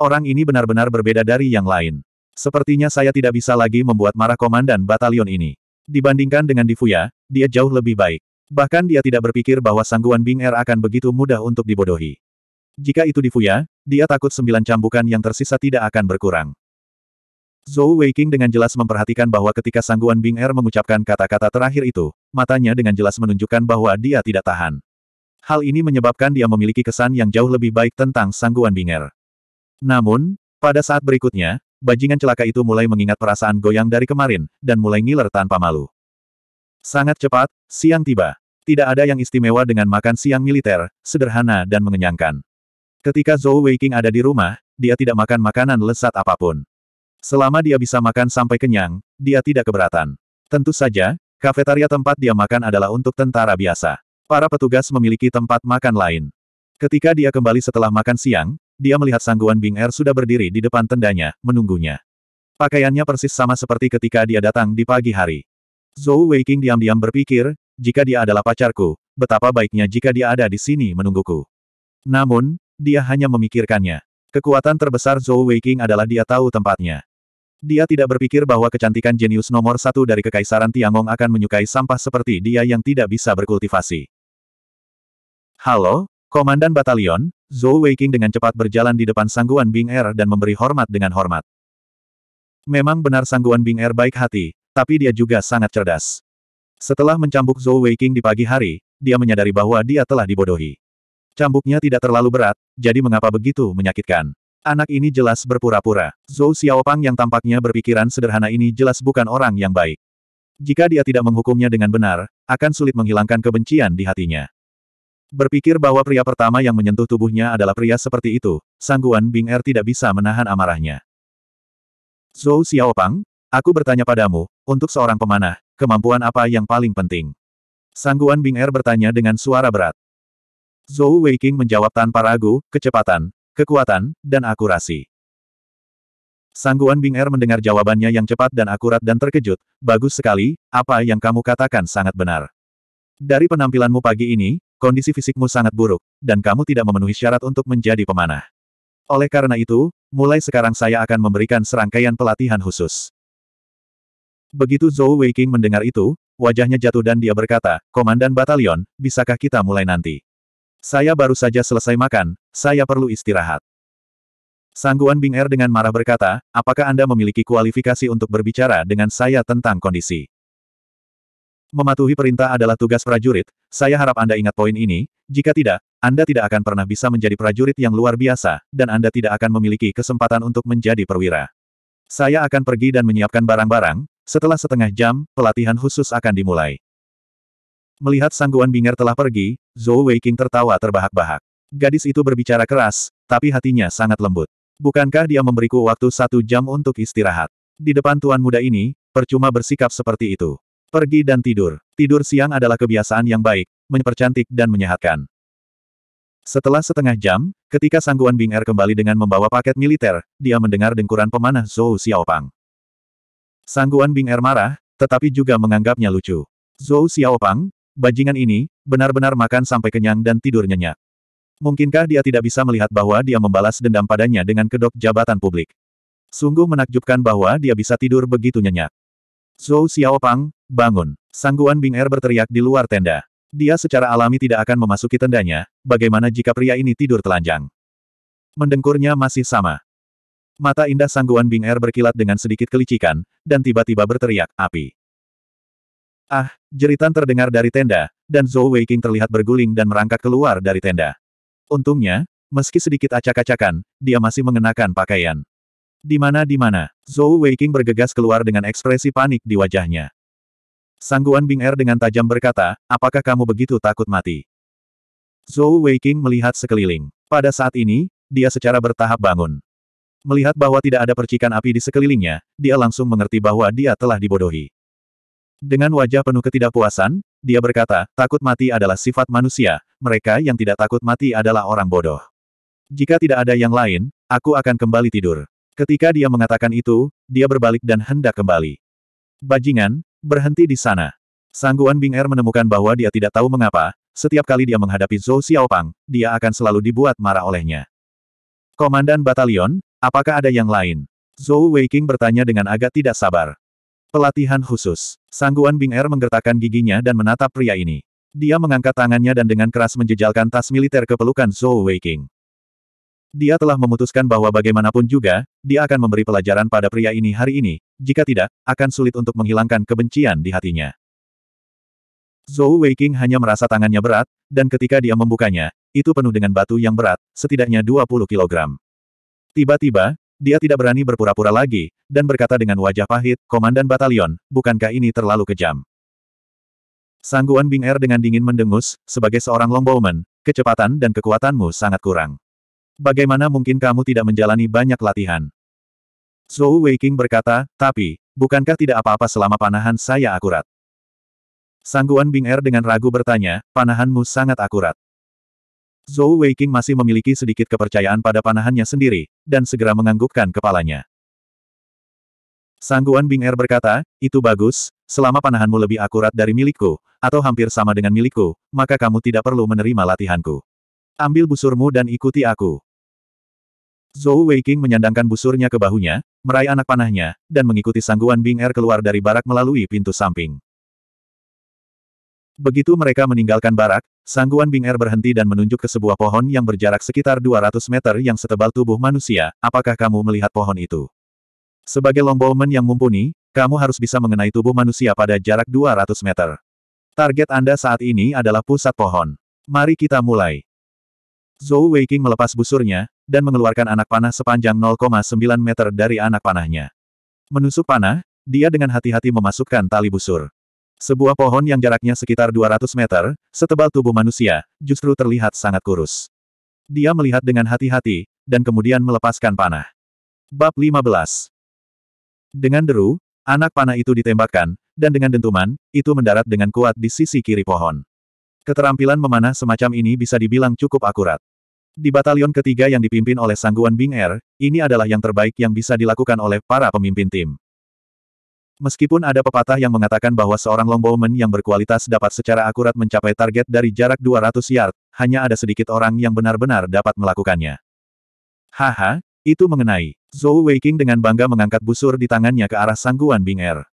Orang ini benar-benar berbeda dari yang lain. Sepertinya saya tidak bisa lagi membuat marah komandan batalion ini. Dibandingkan dengan Difuya, dia jauh lebih baik. Bahkan dia tidak berpikir bahwa sangguan Bing Er akan begitu mudah untuk dibodohi. Jika itu Difuya, dia takut sembilan cambukan yang tersisa tidak akan berkurang. Zhou Weiqing dengan jelas memperhatikan bahwa ketika sangguan Bing Er mengucapkan kata-kata terakhir itu, matanya dengan jelas menunjukkan bahwa dia tidak tahan. Hal ini menyebabkan dia memiliki kesan yang jauh lebih baik tentang sangguan Binger. Namun, pada saat berikutnya, bajingan celaka itu mulai mengingat perasaan goyang dari kemarin, dan mulai ngiler tanpa malu. Sangat cepat, siang tiba. Tidak ada yang istimewa dengan makan siang militer, sederhana dan mengenyangkan. Ketika Zhou Weiqing ada di rumah, dia tidak makan makanan lezat apapun. Selama dia bisa makan sampai kenyang, dia tidak keberatan. Tentu saja, kafetaria tempat dia makan adalah untuk tentara biasa. Para petugas memiliki tempat makan lain. Ketika dia kembali setelah makan siang, dia melihat sangguan Bing Er sudah berdiri di depan tendanya, menunggunya. Pakaiannya persis sama seperti ketika dia datang di pagi hari. Zhou Weiqing diam-diam berpikir, jika dia adalah pacarku, betapa baiknya jika dia ada di sini menungguku. Namun, dia hanya memikirkannya. Kekuatan terbesar Zhou Weiqing adalah dia tahu tempatnya. Dia tidak berpikir bahwa kecantikan jenius nomor satu dari Kekaisaran Tiangong akan menyukai sampah seperti dia yang tidak bisa berkultivasi. Halo, Komandan Batalion, Zhou Weiqing dengan cepat berjalan di depan sangguan Bing Er dan memberi hormat dengan hormat. Memang benar sangguan Bing Er baik hati, tapi dia juga sangat cerdas. Setelah mencambuk Zhou Weiqing di pagi hari, dia menyadari bahwa dia telah dibodohi. Cambuknya tidak terlalu berat, jadi mengapa begitu menyakitkan? Anak ini jelas berpura-pura. Zhou Xiaopang yang tampaknya berpikiran sederhana ini jelas bukan orang yang baik. Jika dia tidak menghukumnya dengan benar, akan sulit menghilangkan kebencian di hatinya. Berpikir bahwa pria pertama yang menyentuh tubuhnya adalah pria seperti itu, sangguan Bing Er tidak bisa menahan amarahnya. Zhou Xiaopang, aku bertanya padamu, untuk seorang pemanah, kemampuan apa yang paling penting? Sangguan Bing Er bertanya dengan suara berat. Zhou Weiking menjawab tanpa ragu, kecepatan, kekuatan, dan akurasi. Sangguan Bing Er mendengar jawabannya yang cepat dan akurat dan terkejut, bagus sekali, apa yang kamu katakan sangat benar. Dari penampilanmu pagi ini, kondisi fisikmu sangat buruk, dan kamu tidak memenuhi syarat untuk menjadi pemanah. Oleh karena itu, mulai sekarang saya akan memberikan serangkaian pelatihan khusus. Begitu Zhou Weiqing mendengar itu, wajahnya jatuh dan dia berkata, Komandan Batalion, bisakah kita mulai nanti? Saya baru saja selesai makan, saya perlu istirahat. Sangguan Bing Er dengan marah berkata, apakah Anda memiliki kualifikasi untuk berbicara dengan saya tentang kondisi? Mematuhi perintah adalah tugas prajurit, saya harap Anda ingat poin ini, jika tidak, Anda tidak akan pernah bisa menjadi prajurit yang luar biasa, dan Anda tidak akan memiliki kesempatan untuk menjadi perwira. Saya akan pergi dan menyiapkan barang-barang, setelah setengah jam, pelatihan khusus akan dimulai. Melihat sangguan bingar telah pergi, Zhou Weiqing tertawa terbahak-bahak. Gadis itu berbicara keras, tapi hatinya sangat lembut. Bukankah dia memberiku waktu satu jam untuk istirahat? Di depan tuan muda ini, percuma bersikap seperti itu. Pergi dan tidur. Tidur siang adalah kebiasaan yang baik, mempercantik dan menyehatkan. Setelah setengah jam, ketika sangguan Bing Er kembali dengan membawa paket militer, dia mendengar dengkuran pemanah Zhou Xiaopang. Sangguan Bing Er marah, tetapi juga menganggapnya lucu. Zhou Xiaopang, bajingan ini, benar-benar makan sampai kenyang dan tidur nyenyak. Mungkinkah dia tidak bisa melihat bahwa dia membalas dendam padanya dengan kedok jabatan publik? Sungguh menakjubkan bahwa dia bisa tidur begitu nyenyak. Zhou Xiaopang, bangun. Sangguan Bing Er berteriak di luar tenda. Dia secara alami tidak akan memasuki tendanya, bagaimana jika pria ini tidur telanjang. Mendengkurnya masih sama. Mata indah Sangguan Bing Er berkilat dengan sedikit kelicikan, dan tiba-tiba berteriak, api. Ah, jeritan terdengar dari tenda, dan Zhou Weiqing terlihat berguling dan merangkak keluar dari tenda. Untungnya, meski sedikit acak-acakan, dia masih mengenakan pakaian. Di mana-di mana, Zhou Weiqing bergegas keluar dengan ekspresi panik di wajahnya. Sangguan Bing Er dengan tajam berkata, apakah kamu begitu takut mati? Zhou Weiqing melihat sekeliling. Pada saat ini, dia secara bertahap bangun. Melihat bahwa tidak ada percikan api di sekelilingnya, dia langsung mengerti bahwa dia telah dibodohi. Dengan wajah penuh ketidakpuasan, dia berkata, takut mati adalah sifat manusia, mereka yang tidak takut mati adalah orang bodoh. Jika tidak ada yang lain, aku akan kembali tidur. Ketika dia mengatakan itu, dia berbalik dan hendak kembali. Bajingan, berhenti di sana. Sangguan Bing Er menemukan bahwa dia tidak tahu mengapa, setiap kali dia menghadapi Zhou Xiaopang, dia akan selalu dibuat marah olehnya. Komandan batalion, apakah ada yang lain? Zhou Weiking bertanya dengan agak tidak sabar. Pelatihan khusus. Sangguan Bing Er menggertakkan giginya dan menatap pria ini. Dia mengangkat tangannya dan dengan keras menjejalkan tas militer ke pelukan Zhou Weiking. Dia telah memutuskan bahwa bagaimanapun juga, dia akan memberi pelajaran pada pria ini hari ini, jika tidak, akan sulit untuk menghilangkan kebencian di hatinya. Zhou Weiking hanya merasa tangannya berat, dan ketika dia membukanya, itu penuh dengan batu yang berat, setidaknya 20 kg. Tiba-tiba, dia tidak berani berpura-pura lagi, dan berkata dengan wajah pahit, Komandan Batalion, bukankah ini terlalu kejam? Sangguan Bing Er dengan dingin mendengus, sebagai seorang longbowman, kecepatan dan kekuatanmu sangat kurang. Bagaimana mungkin kamu tidak menjalani banyak latihan? Zhou Weiking berkata, tapi, bukankah tidak apa-apa selama panahan saya akurat? Sangguan Bing Er dengan ragu bertanya, panahanmu sangat akurat. Zhou Weiking masih memiliki sedikit kepercayaan pada panahannya sendiri, dan segera menganggukkan kepalanya. Sangguan Bing Er berkata, itu bagus, selama panahanmu lebih akurat dari milikku, atau hampir sama dengan milikku, maka kamu tidak perlu menerima latihanku. Ambil busurmu dan ikuti aku. Zhou Weiqing menyandangkan busurnya ke bahunya, meraih anak panahnya, dan mengikuti sangguan Bing Er keluar dari barak melalui pintu samping. Begitu mereka meninggalkan barak, sangguan Bing Er berhenti dan menunjuk ke sebuah pohon yang berjarak sekitar 200 meter yang setebal tubuh manusia, apakah kamu melihat pohon itu? Sebagai longbowman yang mumpuni, kamu harus bisa mengenai tubuh manusia pada jarak 200 meter. Target Anda saat ini adalah pusat pohon. Mari kita mulai. Zhou Weiqing melepas busurnya, dan mengeluarkan anak panah sepanjang 0,9 meter dari anak panahnya. Menusuk panah, dia dengan hati-hati memasukkan tali busur. Sebuah pohon yang jaraknya sekitar 200 meter, setebal tubuh manusia, justru terlihat sangat kurus. Dia melihat dengan hati-hati, dan kemudian melepaskan panah. Bab 15 Dengan deru, anak panah itu ditembakkan, dan dengan dentuman, itu mendarat dengan kuat di sisi kiri pohon. Keterampilan memanah semacam ini bisa dibilang cukup akurat. Di batalion ketiga yang dipimpin oleh Sangguan Bing Er, ini adalah yang terbaik yang bisa dilakukan oleh para pemimpin tim. Meskipun ada pepatah yang mengatakan bahwa seorang longbowman yang berkualitas dapat secara akurat mencapai target dari jarak 200 yard, hanya ada sedikit orang yang benar-benar dapat melakukannya. Haha, itu mengenai. Zhou Weiking dengan bangga mengangkat busur di tangannya ke arah sangguan Bing Er.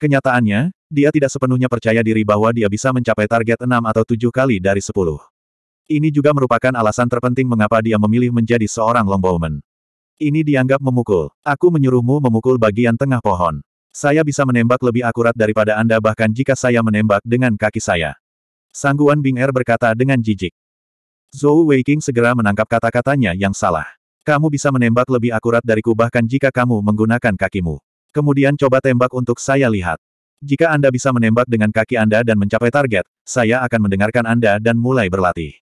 Kenyataannya, dia tidak sepenuhnya percaya diri bahwa dia bisa mencapai target 6 atau 7 kali dari 10. Ini juga merupakan alasan terpenting mengapa dia memilih menjadi seorang longbowman. Ini dianggap memukul. Aku menyuruhmu memukul bagian tengah pohon. Saya bisa menembak lebih akurat daripada Anda bahkan jika saya menembak dengan kaki saya. Sangguan Bing Er berkata dengan jijik. Zhou Weiqing segera menangkap kata-katanya yang salah. Kamu bisa menembak lebih akurat dariku bahkan jika kamu menggunakan kakimu. Kemudian coba tembak untuk saya lihat. Jika Anda bisa menembak dengan kaki Anda dan mencapai target, saya akan mendengarkan Anda dan mulai berlatih.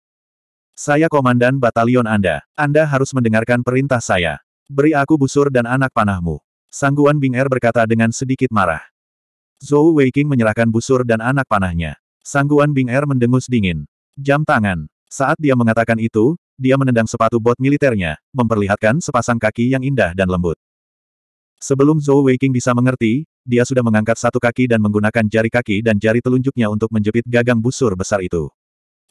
Saya komandan batalion Anda. Anda harus mendengarkan perintah saya. Beri aku busur dan anak panahmu. Sangguan Bing Er berkata dengan sedikit marah. Zhou Weiking menyerahkan busur dan anak panahnya. Sangguan Bing Er mendengus dingin. Jam tangan. Saat dia mengatakan itu, dia menendang sepatu bot militernya, memperlihatkan sepasang kaki yang indah dan lembut. Sebelum Zhou Weiking bisa mengerti, dia sudah mengangkat satu kaki dan menggunakan jari kaki dan jari telunjuknya untuk menjepit gagang busur besar itu.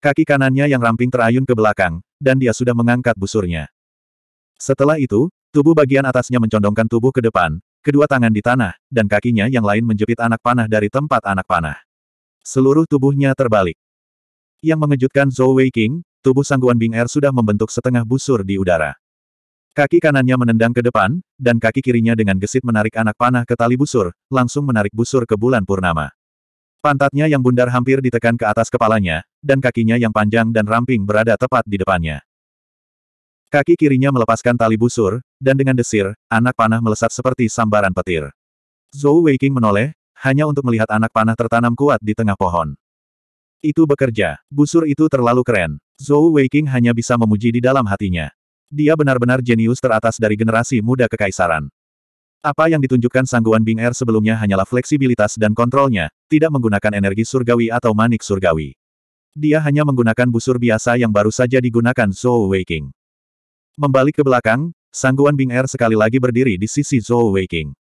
Kaki kanannya yang ramping terayun ke belakang, dan dia sudah mengangkat busurnya. Setelah itu, tubuh bagian atasnya mencondongkan tubuh ke depan, kedua tangan di tanah, dan kakinya yang lain menjepit anak panah dari tempat anak panah. Seluruh tubuhnya terbalik. Yang mengejutkan Zhou Wei King, tubuh sangguan Bing Er sudah membentuk setengah busur di udara. Kaki kanannya menendang ke depan, dan kaki kirinya dengan gesit menarik anak panah ke tali busur, langsung menarik busur ke bulan purnama. Pantatnya yang bundar hampir ditekan ke atas kepalanya, dan kakinya yang panjang dan ramping berada tepat di depannya. Kaki kirinya melepaskan tali busur, dan dengan desir, anak panah melesat seperti sambaran petir. Zhou Weiking menoleh, hanya untuk melihat anak panah tertanam kuat di tengah pohon. Itu bekerja, busur itu terlalu keren. Zhou Weiking hanya bisa memuji di dalam hatinya. Dia benar-benar jenius teratas dari generasi muda kekaisaran. Apa yang ditunjukkan sangguan Bing Er sebelumnya hanyalah fleksibilitas dan kontrolnya, tidak menggunakan energi surgawi atau manik surgawi. Dia hanya menggunakan busur biasa yang baru saja digunakan Zhou Weiqing. Membalik ke belakang, Sangguan Bing Er sekali lagi berdiri di sisi Zhou Weiqing.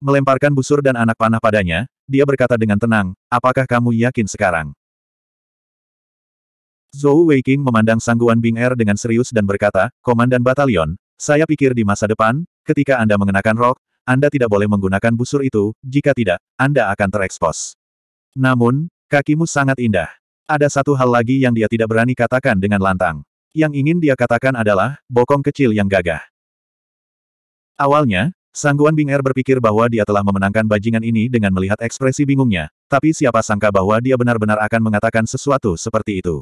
Melemparkan busur dan anak panah padanya, dia berkata dengan tenang, apakah kamu yakin sekarang? Zhou Weiqing memandang Sangguan Bing Er dengan serius dan berkata, Komandan Batalion, saya pikir di masa depan, ketika Anda mengenakan rok, Anda tidak boleh menggunakan busur itu, jika tidak, Anda akan terekspos. Namun, kakimu sangat indah. Ada satu hal lagi yang dia tidak berani katakan dengan lantang. Yang ingin dia katakan adalah, bokong kecil yang gagah. Awalnya, Sangguan Bing Er berpikir bahwa dia telah memenangkan bajingan ini dengan melihat ekspresi bingungnya, tapi siapa sangka bahwa dia benar-benar akan mengatakan sesuatu seperti itu.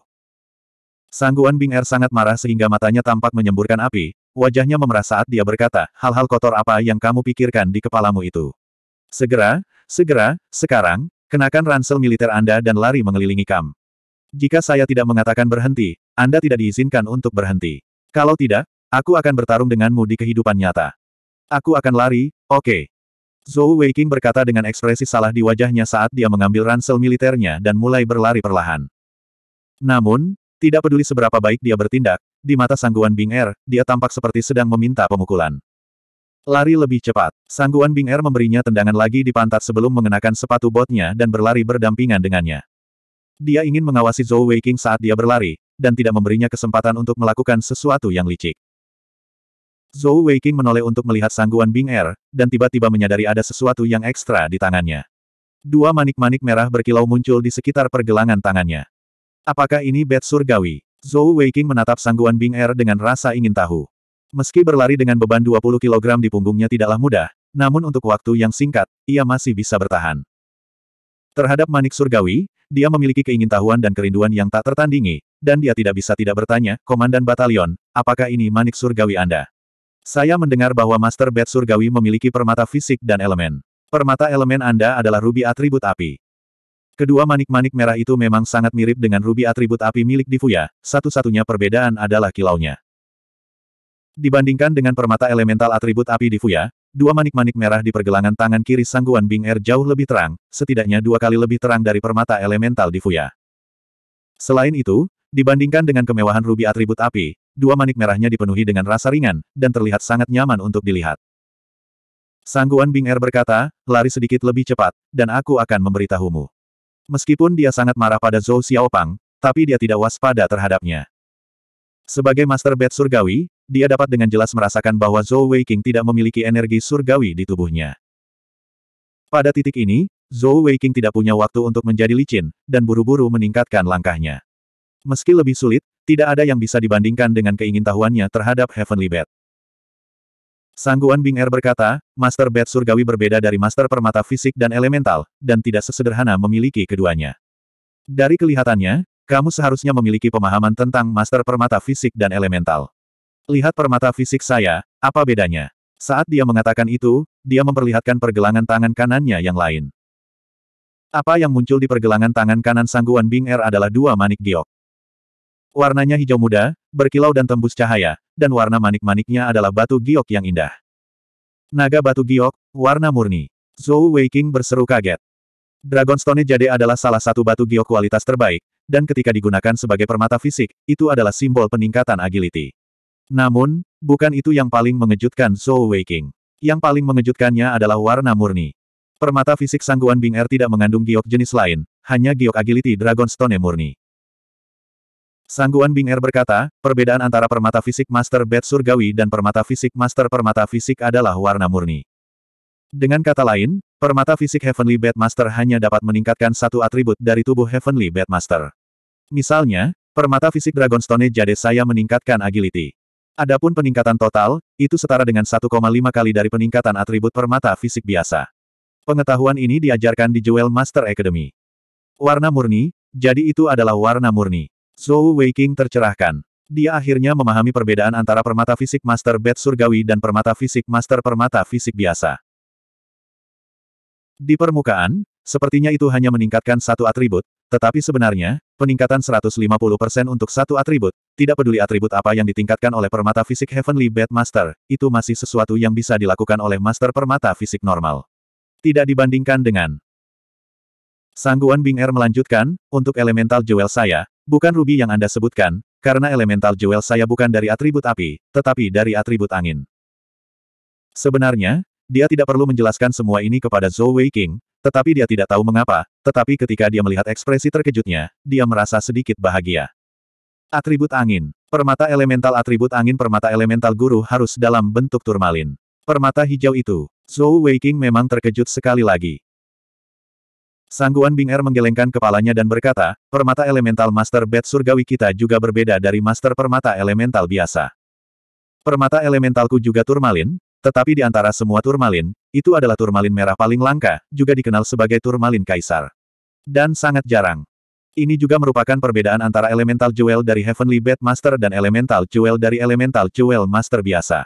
Sangguan Bing Er sangat marah sehingga matanya tampak menyemburkan api, wajahnya memerah saat dia berkata, hal-hal kotor apa yang kamu pikirkan di kepalamu itu. Segera, segera, sekarang, kenakan ransel militer Anda dan lari mengelilingi kam. Jika saya tidak mengatakan berhenti, Anda tidak diizinkan untuk berhenti. Kalau tidak, aku akan bertarung denganmu di kehidupan nyata. Aku akan lari, oke. Okay. Zhou Weiqing berkata dengan ekspresi salah di wajahnya saat dia mengambil ransel militernya dan mulai berlari perlahan. Namun, tidak peduli seberapa baik dia bertindak, di mata sangguan Bing Er, dia tampak seperti sedang meminta pemukulan. Lari lebih cepat, sangguan Bing Er memberinya tendangan lagi di pantat sebelum mengenakan sepatu botnya dan berlari berdampingan dengannya. Dia ingin mengawasi Zhou Weiqing saat dia berlari, dan tidak memberinya kesempatan untuk melakukan sesuatu yang licik. Zhou Weiqing menoleh untuk melihat sangguan Bing Er, dan tiba-tiba menyadari ada sesuatu yang ekstra di tangannya. Dua manik-manik merah berkilau muncul di sekitar pergelangan tangannya. Apakah ini bet surgawi? Zhou Weiqing menatap sangguan Bing Er dengan rasa ingin tahu. Meski berlari dengan beban 20 kg di punggungnya tidaklah mudah, namun untuk waktu yang singkat, ia masih bisa bertahan. Terhadap manik surgawi, dia memiliki keingintahuan dan kerinduan yang tak tertandingi, dan dia tidak bisa tidak bertanya, Komandan Batalion, apakah ini manik surgawi Anda? Saya mendengar bahwa Master Bed surgawi memiliki permata fisik dan elemen. Permata elemen Anda adalah rubi atribut api. Kedua manik-manik merah itu memang sangat mirip dengan rubi atribut api milik Difuya, satu-satunya perbedaan adalah kilaunya. Dibandingkan dengan permata elemental atribut api Difuya, Dua manik-manik merah di pergelangan tangan kiri Sangguan Bing Er jauh lebih terang, setidaknya dua kali lebih terang dari permata elemental di Fuya. Selain itu, dibandingkan dengan kemewahan rubi atribut api, dua manik merahnya dipenuhi dengan rasa ringan, dan terlihat sangat nyaman untuk dilihat. Sangguan Bing Er berkata, lari sedikit lebih cepat, dan aku akan memberitahumu. Meskipun dia sangat marah pada Zhou Xiaopang, tapi dia tidak waspada terhadapnya. Sebagai Master Bed Surgawi, dia dapat dengan jelas merasakan bahwa Zhou Weiqing tidak memiliki energi surgawi di tubuhnya. Pada titik ini, Zhou Weiqing tidak punya waktu untuk menjadi licin, dan buru-buru meningkatkan langkahnya. Meski lebih sulit, tidak ada yang bisa dibandingkan dengan keingintahuannya terhadap Heavenly Bat. Sangguan Bing Er berkata, Master Bat Surgawi berbeda dari Master Permata Fisik dan Elemental, dan tidak sesederhana memiliki keduanya. Dari kelihatannya, kamu seharusnya memiliki pemahaman tentang Master Permata Fisik dan Elemental. Lihat permata fisik saya, apa bedanya? Saat dia mengatakan itu, dia memperlihatkan pergelangan tangan kanannya yang lain. Apa yang muncul di pergelangan tangan kanan sangguan Bing Er adalah dua manik giok. Warnanya hijau muda, berkilau dan tembus cahaya, dan warna manik-maniknya adalah batu giok yang indah. Naga batu giok, warna murni. Zhou Weiqing berseru kaget. Dragonstone Jade adalah salah satu batu giok kualitas terbaik, dan ketika digunakan sebagai permata fisik, itu adalah simbol peningkatan agility. Namun, bukan itu yang paling mengejutkan Zhou Weiqing. Yang paling mengejutkannya adalah warna murni. Permata fisik sangguan Bing Er tidak mengandung giok jenis lain, hanya giok agility Dragonstone murni. Sangguan Bing Er berkata, perbedaan antara permata fisik Master Bed Surgawi dan permata fisik Master Permata Fisik adalah warna murni. Dengan kata lain, permata fisik Heavenly Bed Master hanya dapat meningkatkan satu atribut dari tubuh Heavenly Bed Master. Misalnya, permata fisik Dragonstone Jade saya meningkatkan agility. Adapun peningkatan total, itu setara dengan 1,5 kali dari peningkatan atribut permata fisik biasa. Pengetahuan ini diajarkan di Jewel Master Academy. Warna murni, jadi itu adalah warna murni. Zhou Weiqing tercerahkan. Dia akhirnya memahami perbedaan antara permata fisik Master Bed Surgawi dan permata fisik Master Permata Fisik biasa. Di permukaan, sepertinya itu hanya meningkatkan satu atribut, tetapi sebenarnya, peningkatan 150% untuk satu atribut, tidak peduli atribut apa yang ditingkatkan oleh permata fisik Heavenly Bad Master, itu masih sesuatu yang bisa dilakukan oleh master permata fisik normal. Tidak dibandingkan dengan Sangguan Bing Er melanjutkan, untuk elemental jewel saya, bukan ruby yang Anda sebutkan, karena elemental jewel saya bukan dari atribut api, tetapi dari atribut angin. Sebenarnya, dia tidak perlu menjelaskan semua ini kepada Zhou Wei King, tetapi dia tidak tahu mengapa, tetapi ketika dia melihat ekspresi terkejutnya, dia merasa sedikit bahagia. Atribut angin. Permata elemental atribut angin permata elemental guru harus dalam bentuk turmalin. Permata hijau itu. Zhou Weiking memang terkejut sekali lagi. Sangguan Bing Er menggelengkan kepalanya dan berkata, permata elemental master bed surgawi kita juga berbeda dari master permata elemental biasa. Permata elementalku juga turmalin, tetapi di antara semua turmalin, itu adalah turmalin merah paling langka, juga dikenal sebagai turmalin kaisar. Dan sangat jarang. Ini juga merupakan perbedaan antara Elemental Jewel dari Heavenly Bed Master dan Elemental Jewel dari Elemental Jewel Master biasa.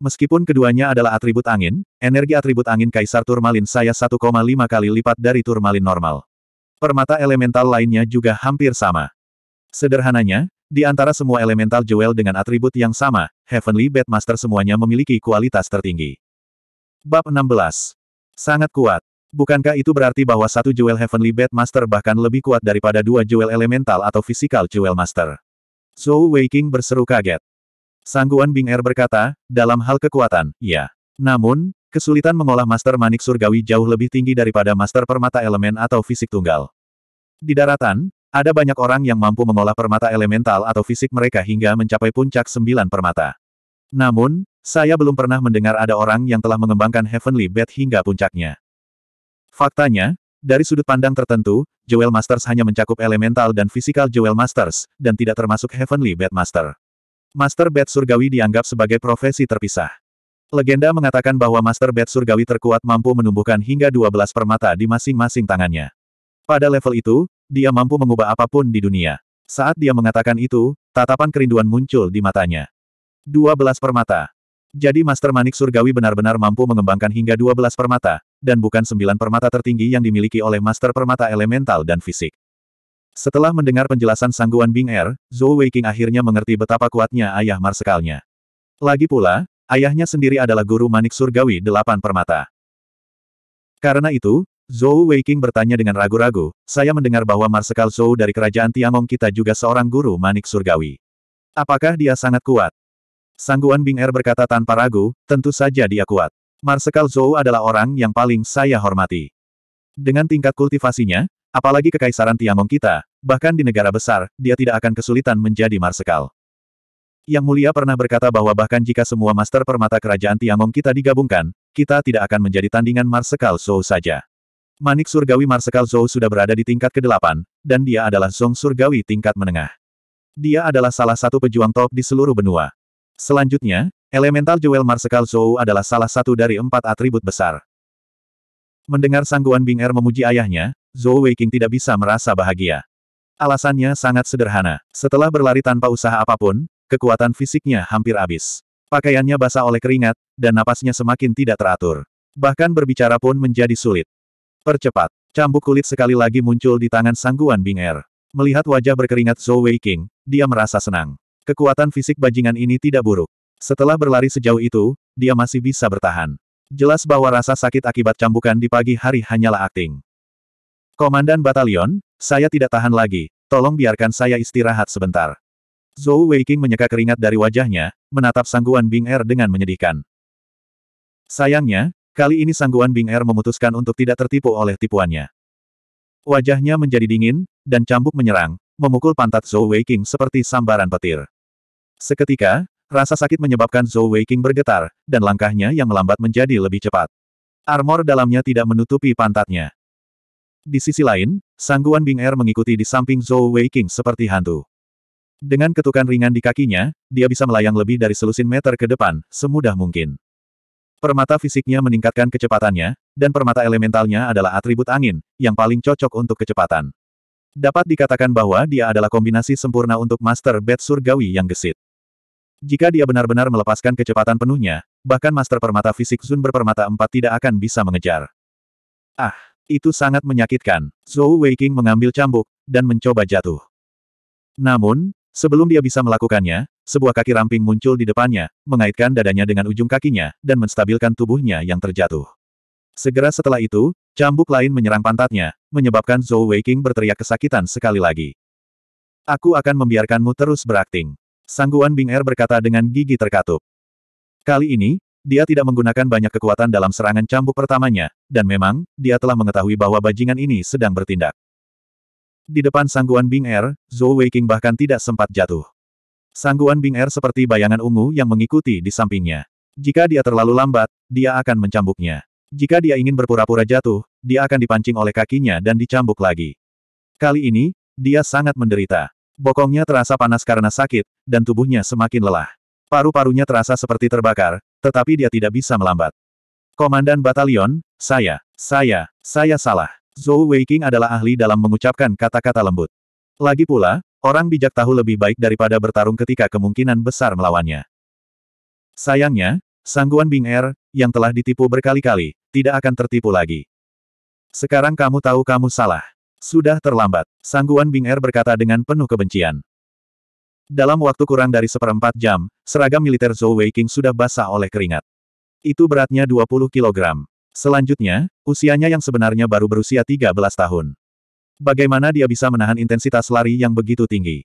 Meskipun keduanya adalah atribut angin, energi atribut angin kaisar turmalin saya 1,5 kali lipat dari turmalin normal. Permata elemental lainnya juga hampir sama. Sederhananya, di antara semua elemental jewel dengan atribut yang sama, Heavenly Batmaster semuanya memiliki kualitas tertinggi. Bab 16. Sangat kuat. Bukankah itu berarti bahwa satu jewel Heavenly Batmaster bahkan lebih kuat daripada dua jewel elemental atau physical jewel master? Zhou Weiking berseru kaget. Sangguan Bing Er berkata, dalam hal kekuatan, ya. Namun, kesulitan mengolah master manik surgawi jauh lebih tinggi daripada master permata elemen atau fisik tunggal. Di daratan, ada banyak orang yang mampu mengolah permata elemental atau fisik mereka hingga mencapai puncak sembilan permata. Namun, saya belum pernah mendengar ada orang yang telah mengembangkan Heavenly Bed hingga puncaknya. Faktanya, dari sudut pandang tertentu, Jewel Masters hanya mencakup elemental dan fisikal Jewel Masters, dan tidak termasuk Heavenly Bed Master. Master Bed Surgawi dianggap sebagai profesi terpisah. Legenda mengatakan bahwa Master Bed Surgawi terkuat mampu menumbuhkan hingga 12 permata di masing-masing tangannya. Pada level itu, dia mampu mengubah apapun di dunia. Saat dia mengatakan itu, tatapan kerinduan muncul di matanya. 12 permata. Jadi Master Manik Surgawi benar-benar mampu mengembangkan hingga 12 permata, dan bukan 9 permata tertinggi yang dimiliki oleh Master Permata Elemental dan Fisik. Setelah mendengar penjelasan sangguan Bing Er, Zhou Weiqing akhirnya mengerti betapa kuatnya ayah marsekalnya. Lagi pula, ayahnya sendiri adalah guru Manik Surgawi delapan permata. Karena itu, Zhou Weiqing bertanya dengan ragu-ragu, saya mendengar bahwa Marsekal Zhou dari kerajaan Tiangong kita juga seorang guru manik surgawi. Apakah dia sangat kuat? Sangguan Bing Er berkata tanpa ragu, tentu saja dia kuat. Marsekal Zhou adalah orang yang paling saya hormati. Dengan tingkat kultivasinya, apalagi kekaisaran Tiangong kita, bahkan di negara besar, dia tidak akan kesulitan menjadi Marsekal. Yang Mulia pernah berkata bahwa bahkan jika semua master permata kerajaan Tiangong kita digabungkan, kita tidak akan menjadi tandingan Marsekal Zhou saja. Manik surgawi Marsekal Zhou sudah berada di tingkat ke-8, dan dia adalah Zong surgawi tingkat menengah. Dia adalah salah satu pejuang top di seluruh benua. Selanjutnya, Elemental Jewel Marsekal Zhou adalah salah satu dari empat atribut besar. Mendengar sangguan Bing Er memuji ayahnya, Zhou Weiking tidak bisa merasa bahagia. Alasannya sangat sederhana. Setelah berlari tanpa usaha apapun, kekuatan fisiknya hampir habis. Pakaiannya basah oleh keringat, dan napasnya semakin tidak teratur. Bahkan berbicara pun menjadi sulit. Percepat. Cambuk kulit sekali lagi muncul di tangan sangguan Bing Er. Melihat wajah berkeringat Zhou King, dia merasa senang. Kekuatan fisik bajingan ini tidak buruk. Setelah berlari sejauh itu, dia masih bisa bertahan. Jelas bahwa rasa sakit akibat cambukan di pagi hari hanyalah akting. Komandan batalion, saya tidak tahan lagi, tolong biarkan saya istirahat sebentar. Zhou King menyeka keringat dari wajahnya, menatap sangguan Bing Er dengan menyedihkan. Sayangnya, Kali ini Sangguan Bing Er memutuskan untuk tidak tertipu oleh tipuannya. Wajahnya menjadi dingin, dan cambuk menyerang, memukul pantat Zhou Weiqing seperti sambaran petir. Seketika, rasa sakit menyebabkan Zhou Weiqing bergetar, dan langkahnya yang melambat menjadi lebih cepat. Armor dalamnya tidak menutupi pantatnya. Di sisi lain, Sangguan Bing Er mengikuti di samping Zhou Weiqing seperti hantu. Dengan ketukan ringan di kakinya, dia bisa melayang lebih dari selusin meter ke depan, semudah mungkin. Permata fisiknya meningkatkan kecepatannya, dan permata elementalnya adalah atribut angin, yang paling cocok untuk kecepatan. Dapat dikatakan bahwa dia adalah kombinasi sempurna untuk Master Bed Surgawi yang gesit. Jika dia benar-benar melepaskan kecepatan penuhnya, bahkan Master Permata Fisik Zun berpermata empat tidak akan bisa mengejar. Ah, itu sangat menyakitkan. Zhou Weiqing mengambil cambuk, dan mencoba jatuh. Namun, sebelum dia bisa melakukannya, sebuah kaki ramping muncul di depannya, mengaitkan dadanya dengan ujung kakinya, dan menstabilkan tubuhnya yang terjatuh. Segera setelah itu, cambuk lain menyerang pantatnya, menyebabkan Zhou Weiqing berteriak kesakitan sekali lagi. Aku akan membiarkanmu terus berakting. Sangguan Bing Er berkata dengan gigi terkatup. Kali ini, dia tidak menggunakan banyak kekuatan dalam serangan cambuk pertamanya, dan memang, dia telah mengetahui bahwa bajingan ini sedang bertindak. Di depan sangguan Bing Er, Zhou Weiqing bahkan tidak sempat jatuh. Sangguan Bing Er seperti bayangan ungu yang mengikuti di sampingnya. Jika dia terlalu lambat, dia akan mencambuknya. Jika dia ingin berpura-pura jatuh, dia akan dipancing oleh kakinya dan dicambuk lagi. Kali ini, dia sangat menderita. Bokongnya terasa panas karena sakit, dan tubuhnya semakin lelah. Paru-parunya terasa seperti terbakar, tetapi dia tidak bisa melambat. Komandan batalion, saya, saya, saya salah. Zhou Weiqing adalah ahli dalam mengucapkan kata-kata lembut. Lagi pula, Orang bijak tahu lebih baik daripada bertarung ketika kemungkinan besar melawannya. Sayangnya, sangguan Bing Er, yang telah ditipu berkali-kali, tidak akan tertipu lagi. Sekarang kamu tahu kamu salah. Sudah terlambat, sangguan Bing Er berkata dengan penuh kebencian. Dalam waktu kurang dari seperempat jam, seragam militer Zhou Weiqing sudah basah oleh keringat. Itu beratnya 20 kg. Selanjutnya, usianya yang sebenarnya baru berusia 13 tahun. Bagaimana dia bisa menahan intensitas lari yang begitu tinggi?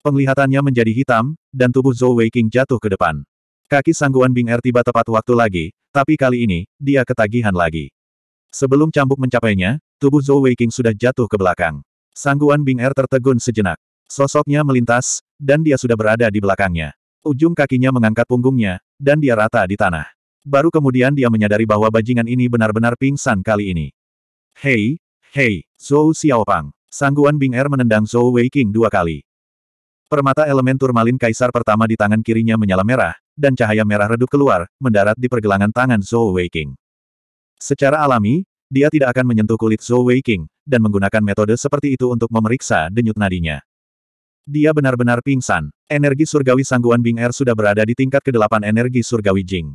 Penglihatannya menjadi hitam, dan tubuh Zhou Weiqing jatuh ke depan. Kaki sangguan Bing Er tiba tepat waktu lagi, tapi kali ini, dia ketagihan lagi. Sebelum cambuk mencapainya, tubuh Zhou Weiqing sudah jatuh ke belakang. Sangguan Bing Er tertegun sejenak. Sosoknya melintas, dan dia sudah berada di belakangnya. Ujung kakinya mengangkat punggungnya, dan dia rata di tanah. Baru kemudian dia menyadari bahwa bajingan ini benar-benar pingsan kali ini. Hei, Hei, Zhou Xiaopang. Sangguan Bing Er menendang Zhou Weiqing dua kali. Permata elemen turmalin kaisar pertama di tangan kirinya menyala merah, dan cahaya merah redup keluar, mendarat di pergelangan tangan Zhou Weiqing. Secara alami, dia tidak akan menyentuh kulit Zhou Weiqing, dan menggunakan metode seperti itu untuk memeriksa denyut nadinya. Dia benar-benar pingsan. Energi surgawi sangguan Bing Er sudah berada di tingkat kedelapan energi surgawi Jing.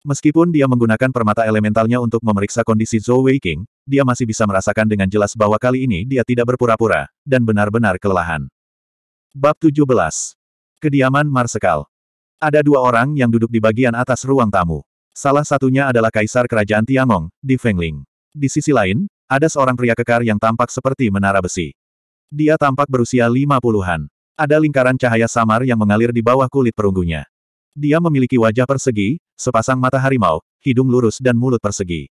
Meskipun dia menggunakan permata elementalnya untuk memeriksa kondisi Zhou Weiqing, dia masih bisa merasakan dengan jelas bahwa kali ini dia tidak berpura-pura, dan benar-benar kelelahan. Bab 17. Kediaman Marsekal Ada dua orang yang duduk di bagian atas ruang tamu. Salah satunya adalah Kaisar Kerajaan Tiangong, di Fengling. Di sisi lain, ada seorang pria kekar yang tampak seperti menara besi. Dia tampak berusia lima puluhan. Ada lingkaran cahaya samar yang mengalir di bawah kulit perunggunya. Dia memiliki wajah persegi, sepasang mata harimau, hidung lurus dan mulut persegi.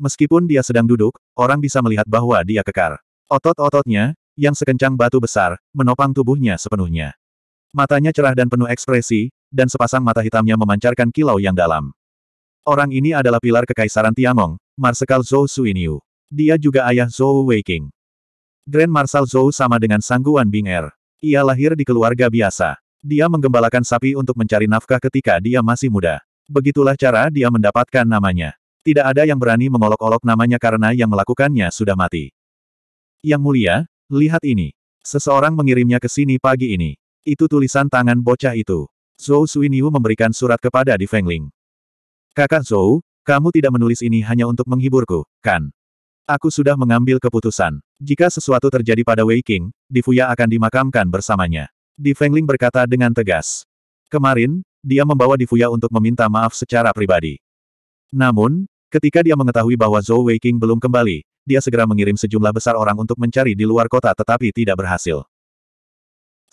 Meskipun dia sedang duduk, orang bisa melihat bahwa dia kekar. Otot-ototnya, yang sekencang batu besar, menopang tubuhnya sepenuhnya. Matanya cerah dan penuh ekspresi, dan sepasang mata hitamnya memancarkan kilau yang dalam. Orang ini adalah pilar kekaisaran Tiangong, Marsekal Zhou Suiniu. Dia juga ayah Zhou Weiking. Grand Marshal Zhou sama dengan Sangguan Bing'er. Ia lahir di keluarga biasa. Dia menggembalakan sapi untuk mencari nafkah ketika dia masih muda. Begitulah cara dia mendapatkan namanya. Tidak ada yang berani mengolok-olok namanya karena yang melakukannya sudah mati. Yang mulia, lihat ini. Seseorang mengirimnya ke sini pagi ini. Itu tulisan tangan bocah itu. Zhou Suiniu memberikan surat kepada Di Fengling. Kakak Zhou, kamu tidak menulis ini hanya untuk menghiburku, kan? Aku sudah mengambil keputusan. Jika sesuatu terjadi pada Wei King, Fuya akan dimakamkan bersamanya. Di Fengling berkata dengan tegas. Kemarin, dia membawa Difuya untuk meminta maaf secara pribadi. Namun, ketika dia mengetahui bahwa Zhou Weiqing belum kembali, dia segera mengirim sejumlah besar orang untuk mencari di luar kota tetapi tidak berhasil.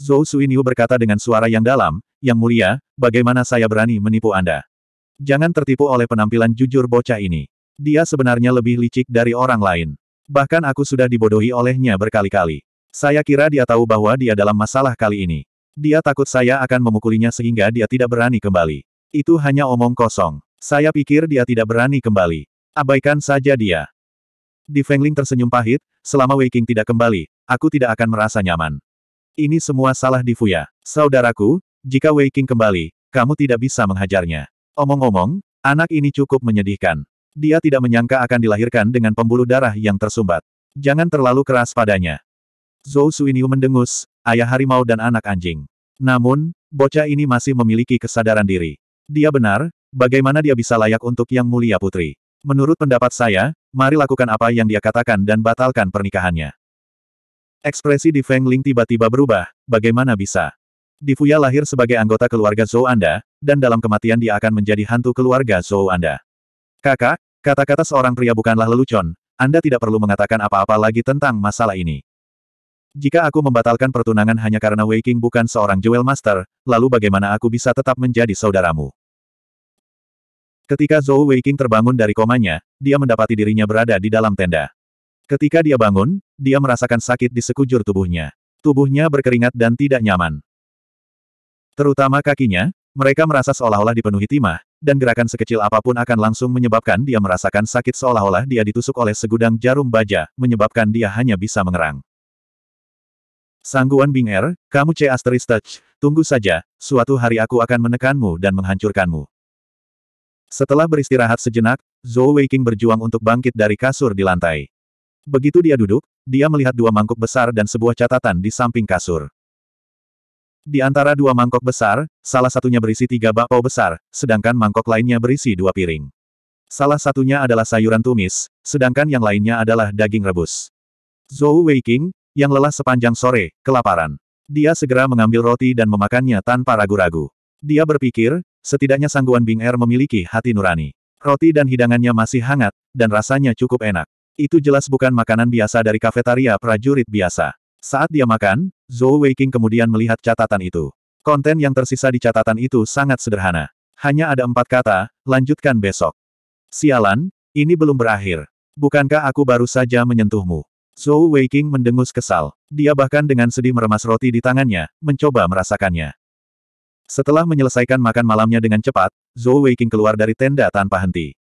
Zhou Suiniu berkata dengan suara yang dalam, Yang mulia, bagaimana saya berani menipu Anda? Jangan tertipu oleh penampilan jujur bocah ini. Dia sebenarnya lebih licik dari orang lain. Bahkan aku sudah dibodohi olehnya berkali-kali. Saya kira dia tahu bahwa dia dalam masalah kali ini. Dia takut saya akan memukulinya sehingga dia tidak berani kembali. Itu hanya omong kosong. Saya pikir dia tidak berani kembali. Abaikan saja dia. Di Fengling tersenyum pahit, selama Wei Qing tidak kembali, aku tidak akan merasa nyaman. Ini semua salah di Fuya. Saudaraku, jika Wei Qing kembali, kamu tidak bisa menghajarnya. Omong-omong, anak ini cukup menyedihkan. Dia tidak menyangka akan dilahirkan dengan pembuluh darah yang tersumbat. Jangan terlalu keras padanya. Zhou Suiniu mendengus, ayah harimau dan anak anjing. Namun, bocah ini masih memiliki kesadaran diri. Dia benar, bagaimana dia bisa layak untuk Yang Mulia Putri. Menurut pendapat saya, mari lakukan apa yang dia katakan dan batalkan pernikahannya. Ekspresi di Feng Ling tiba-tiba berubah, bagaimana bisa? Di Fuya lahir sebagai anggota keluarga Zhou Anda, dan dalam kematian dia akan menjadi hantu keluarga Zhou Anda. Kakak, kata-kata seorang pria bukanlah lelucon, Anda tidak perlu mengatakan apa-apa lagi tentang masalah ini. Jika aku membatalkan pertunangan hanya karena Wei Qing bukan seorang Jewel Master, lalu bagaimana aku bisa tetap menjadi saudaramu? Ketika Zhou Wei Qing terbangun dari komanya, dia mendapati dirinya berada di dalam tenda. Ketika dia bangun, dia merasakan sakit di sekujur tubuhnya. Tubuhnya berkeringat dan tidak nyaman. Terutama kakinya, mereka merasa seolah-olah dipenuhi timah, dan gerakan sekecil apapun akan langsung menyebabkan dia merasakan sakit seolah-olah dia ditusuk oleh segudang jarum baja, menyebabkan dia hanya bisa mengerang. Sangguan Bing'er, kamu C asteris touch, tunggu saja, suatu hari aku akan menekanmu dan menghancurkanmu. Setelah beristirahat sejenak, Zhou Weiqing berjuang untuk bangkit dari kasur di lantai. Begitu dia duduk, dia melihat dua mangkuk besar dan sebuah catatan di samping kasur. Di antara dua mangkok besar, salah satunya berisi tiga bakpao besar, sedangkan mangkok lainnya berisi dua piring. Salah satunya adalah sayuran tumis, sedangkan yang lainnya adalah daging rebus. Zhou Weiqing, yang lelah sepanjang sore, kelaparan. Dia segera mengambil roti dan memakannya tanpa ragu-ragu. Dia berpikir, setidaknya sangguan Bing Er memiliki hati nurani. Roti dan hidangannya masih hangat, dan rasanya cukup enak. Itu jelas bukan makanan biasa dari kafetaria prajurit biasa. Saat dia makan, Zhou Weiqing kemudian melihat catatan itu. Konten yang tersisa di catatan itu sangat sederhana. Hanya ada empat kata, lanjutkan besok. Sialan, ini belum berakhir. Bukankah aku baru saja menyentuhmu? Zhou Weiqing mendengus kesal. Dia bahkan dengan sedih meremas roti di tangannya, mencoba merasakannya. Setelah menyelesaikan makan malamnya dengan cepat, Zhou Weiqing keluar dari tenda tanpa henti.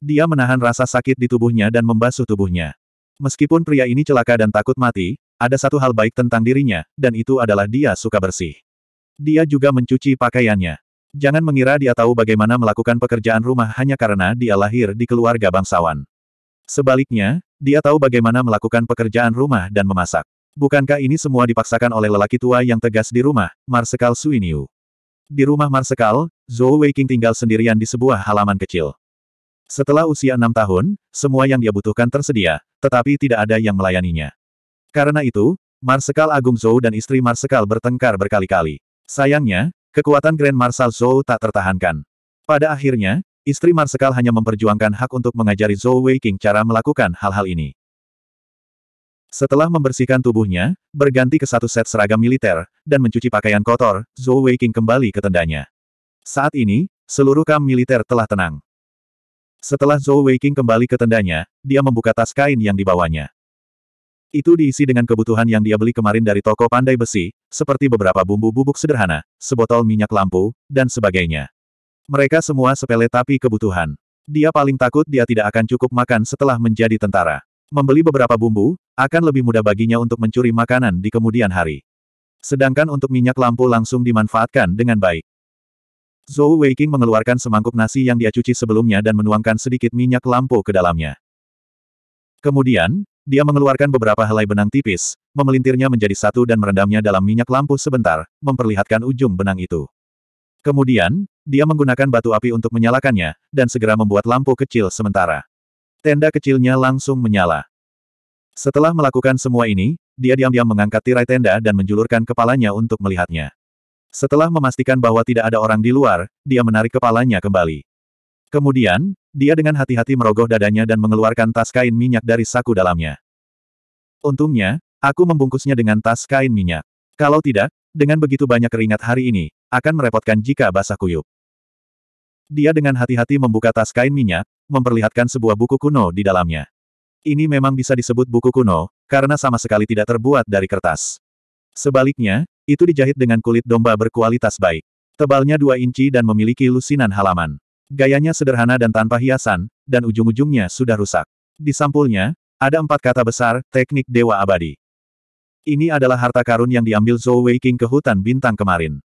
Dia menahan rasa sakit di tubuhnya dan membasuh tubuhnya. Meskipun pria ini celaka dan takut mati, ada satu hal baik tentang dirinya, dan itu adalah dia suka bersih. Dia juga mencuci pakaiannya. Jangan mengira dia tahu bagaimana melakukan pekerjaan rumah hanya karena dia lahir di keluarga bangsawan. Sebaliknya, dia tahu bagaimana melakukan pekerjaan rumah dan memasak. Bukankah ini semua dipaksakan oleh lelaki tua yang tegas di rumah, Marsekal Suiniu? Di rumah Marsekal, Zhou Weiqing tinggal sendirian di sebuah halaman kecil. Setelah usia enam tahun, semua yang dia butuhkan tersedia, tetapi tidak ada yang melayaninya. Karena itu, Marsekal Agung Zhou dan istri Marsekal bertengkar berkali-kali. Sayangnya, kekuatan Grand Marshal Zhou tak tertahankan. Pada akhirnya, Istri Marsekal hanya memperjuangkan hak untuk mengajari Zhou Weiqing cara melakukan hal-hal ini. Setelah membersihkan tubuhnya, berganti ke satu set seragam militer, dan mencuci pakaian kotor, Zhou Weiqing kembali ke tendanya. Saat ini, seluruh kam militer telah tenang. Setelah Zhou Weiqing kembali ke tendanya, dia membuka tas kain yang dibawanya. Itu diisi dengan kebutuhan yang dia beli kemarin dari toko pandai besi, seperti beberapa bumbu bubuk sederhana, sebotol minyak lampu, dan sebagainya. Mereka semua sepele tapi kebutuhan. Dia paling takut dia tidak akan cukup makan setelah menjadi tentara. Membeli beberapa bumbu, akan lebih mudah baginya untuk mencuri makanan di kemudian hari. Sedangkan untuk minyak lampu langsung dimanfaatkan dengan baik. Zhou Weiqing mengeluarkan semangkuk nasi yang dia cuci sebelumnya dan menuangkan sedikit minyak lampu ke dalamnya. Kemudian, dia mengeluarkan beberapa helai benang tipis, memelintirnya menjadi satu dan merendamnya dalam minyak lampu sebentar, memperlihatkan ujung benang itu. Kemudian, dia menggunakan batu api untuk menyalakannya, dan segera membuat lampu kecil sementara. Tenda kecilnya langsung menyala. Setelah melakukan semua ini, dia diam-diam mengangkat tirai tenda dan menjulurkan kepalanya untuk melihatnya. Setelah memastikan bahwa tidak ada orang di luar, dia menarik kepalanya kembali. Kemudian, dia dengan hati-hati merogoh dadanya dan mengeluarkan tas kain minyak dari saku dalamnya. Untungnya, aku membungkusnya dengan tas kain minyak. Kalau tidak, dengan begitu banyak keringat hari ini, akan merepotkan jika basah kuyup. Dia dengan hati-hati membuka tas kain minyak, memperlihatkan sebuah buku kuno di dalamnya. Ini memang bisa disebut buku kuno, karena sama sekali tidak terbuat dari kertas. Sebaliknya, itu dijahit dengan kulit domba berkualitas baik. Tebalnya dua inci dan memiliki lusinan halaman. Gayanya sederhana dan tanpa hiasan, dan ujung-ujungnya sudah rusak. Di sampulnya, ada empat kata besar, teknik dewa abadi. Ini adalah harta karun yang diambil Zhou Weiking ke hutan bintang kemarin.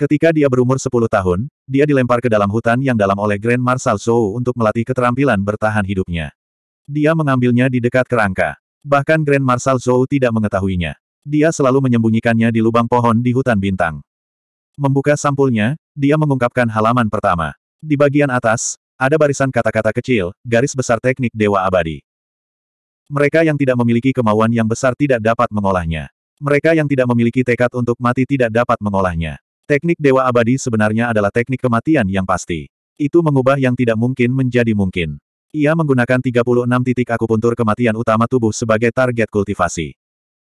Ketika dia berumur 10 tahun, dia dilempar ke dalam hutan yang dalam oleh Grand Marshal Zhou untuk melatih keterampilan bertahan hidupnya. Dia mengambilnya di dekat kerangka. Bahkan Grand Marshal Zhou tidak mengetahuinya. Dia selalu menyembunyikannya di lubang pohon di hutan bintang. Membuka sampulnya, dia mengungkapkan halaman pertama. Di bagian atas, ada barisan kata-kata kecil, garis besar teknik Dewa Abadi. Mereka yang tidak memiliki kemauan yang besar tidak dapat mengolahnya. Mereka yang tidak memiliki tekad untuk mati tidak dapat mengolahnya. Teknik Dewa Abadi sebenarnya adalah teknik kematian yang pasti. Itu mengubah yang tidak mungkin menjadi mungkin. Ia menggunakan 36 titik akupuntur kematian utama tubuh sebagai target kultivasi.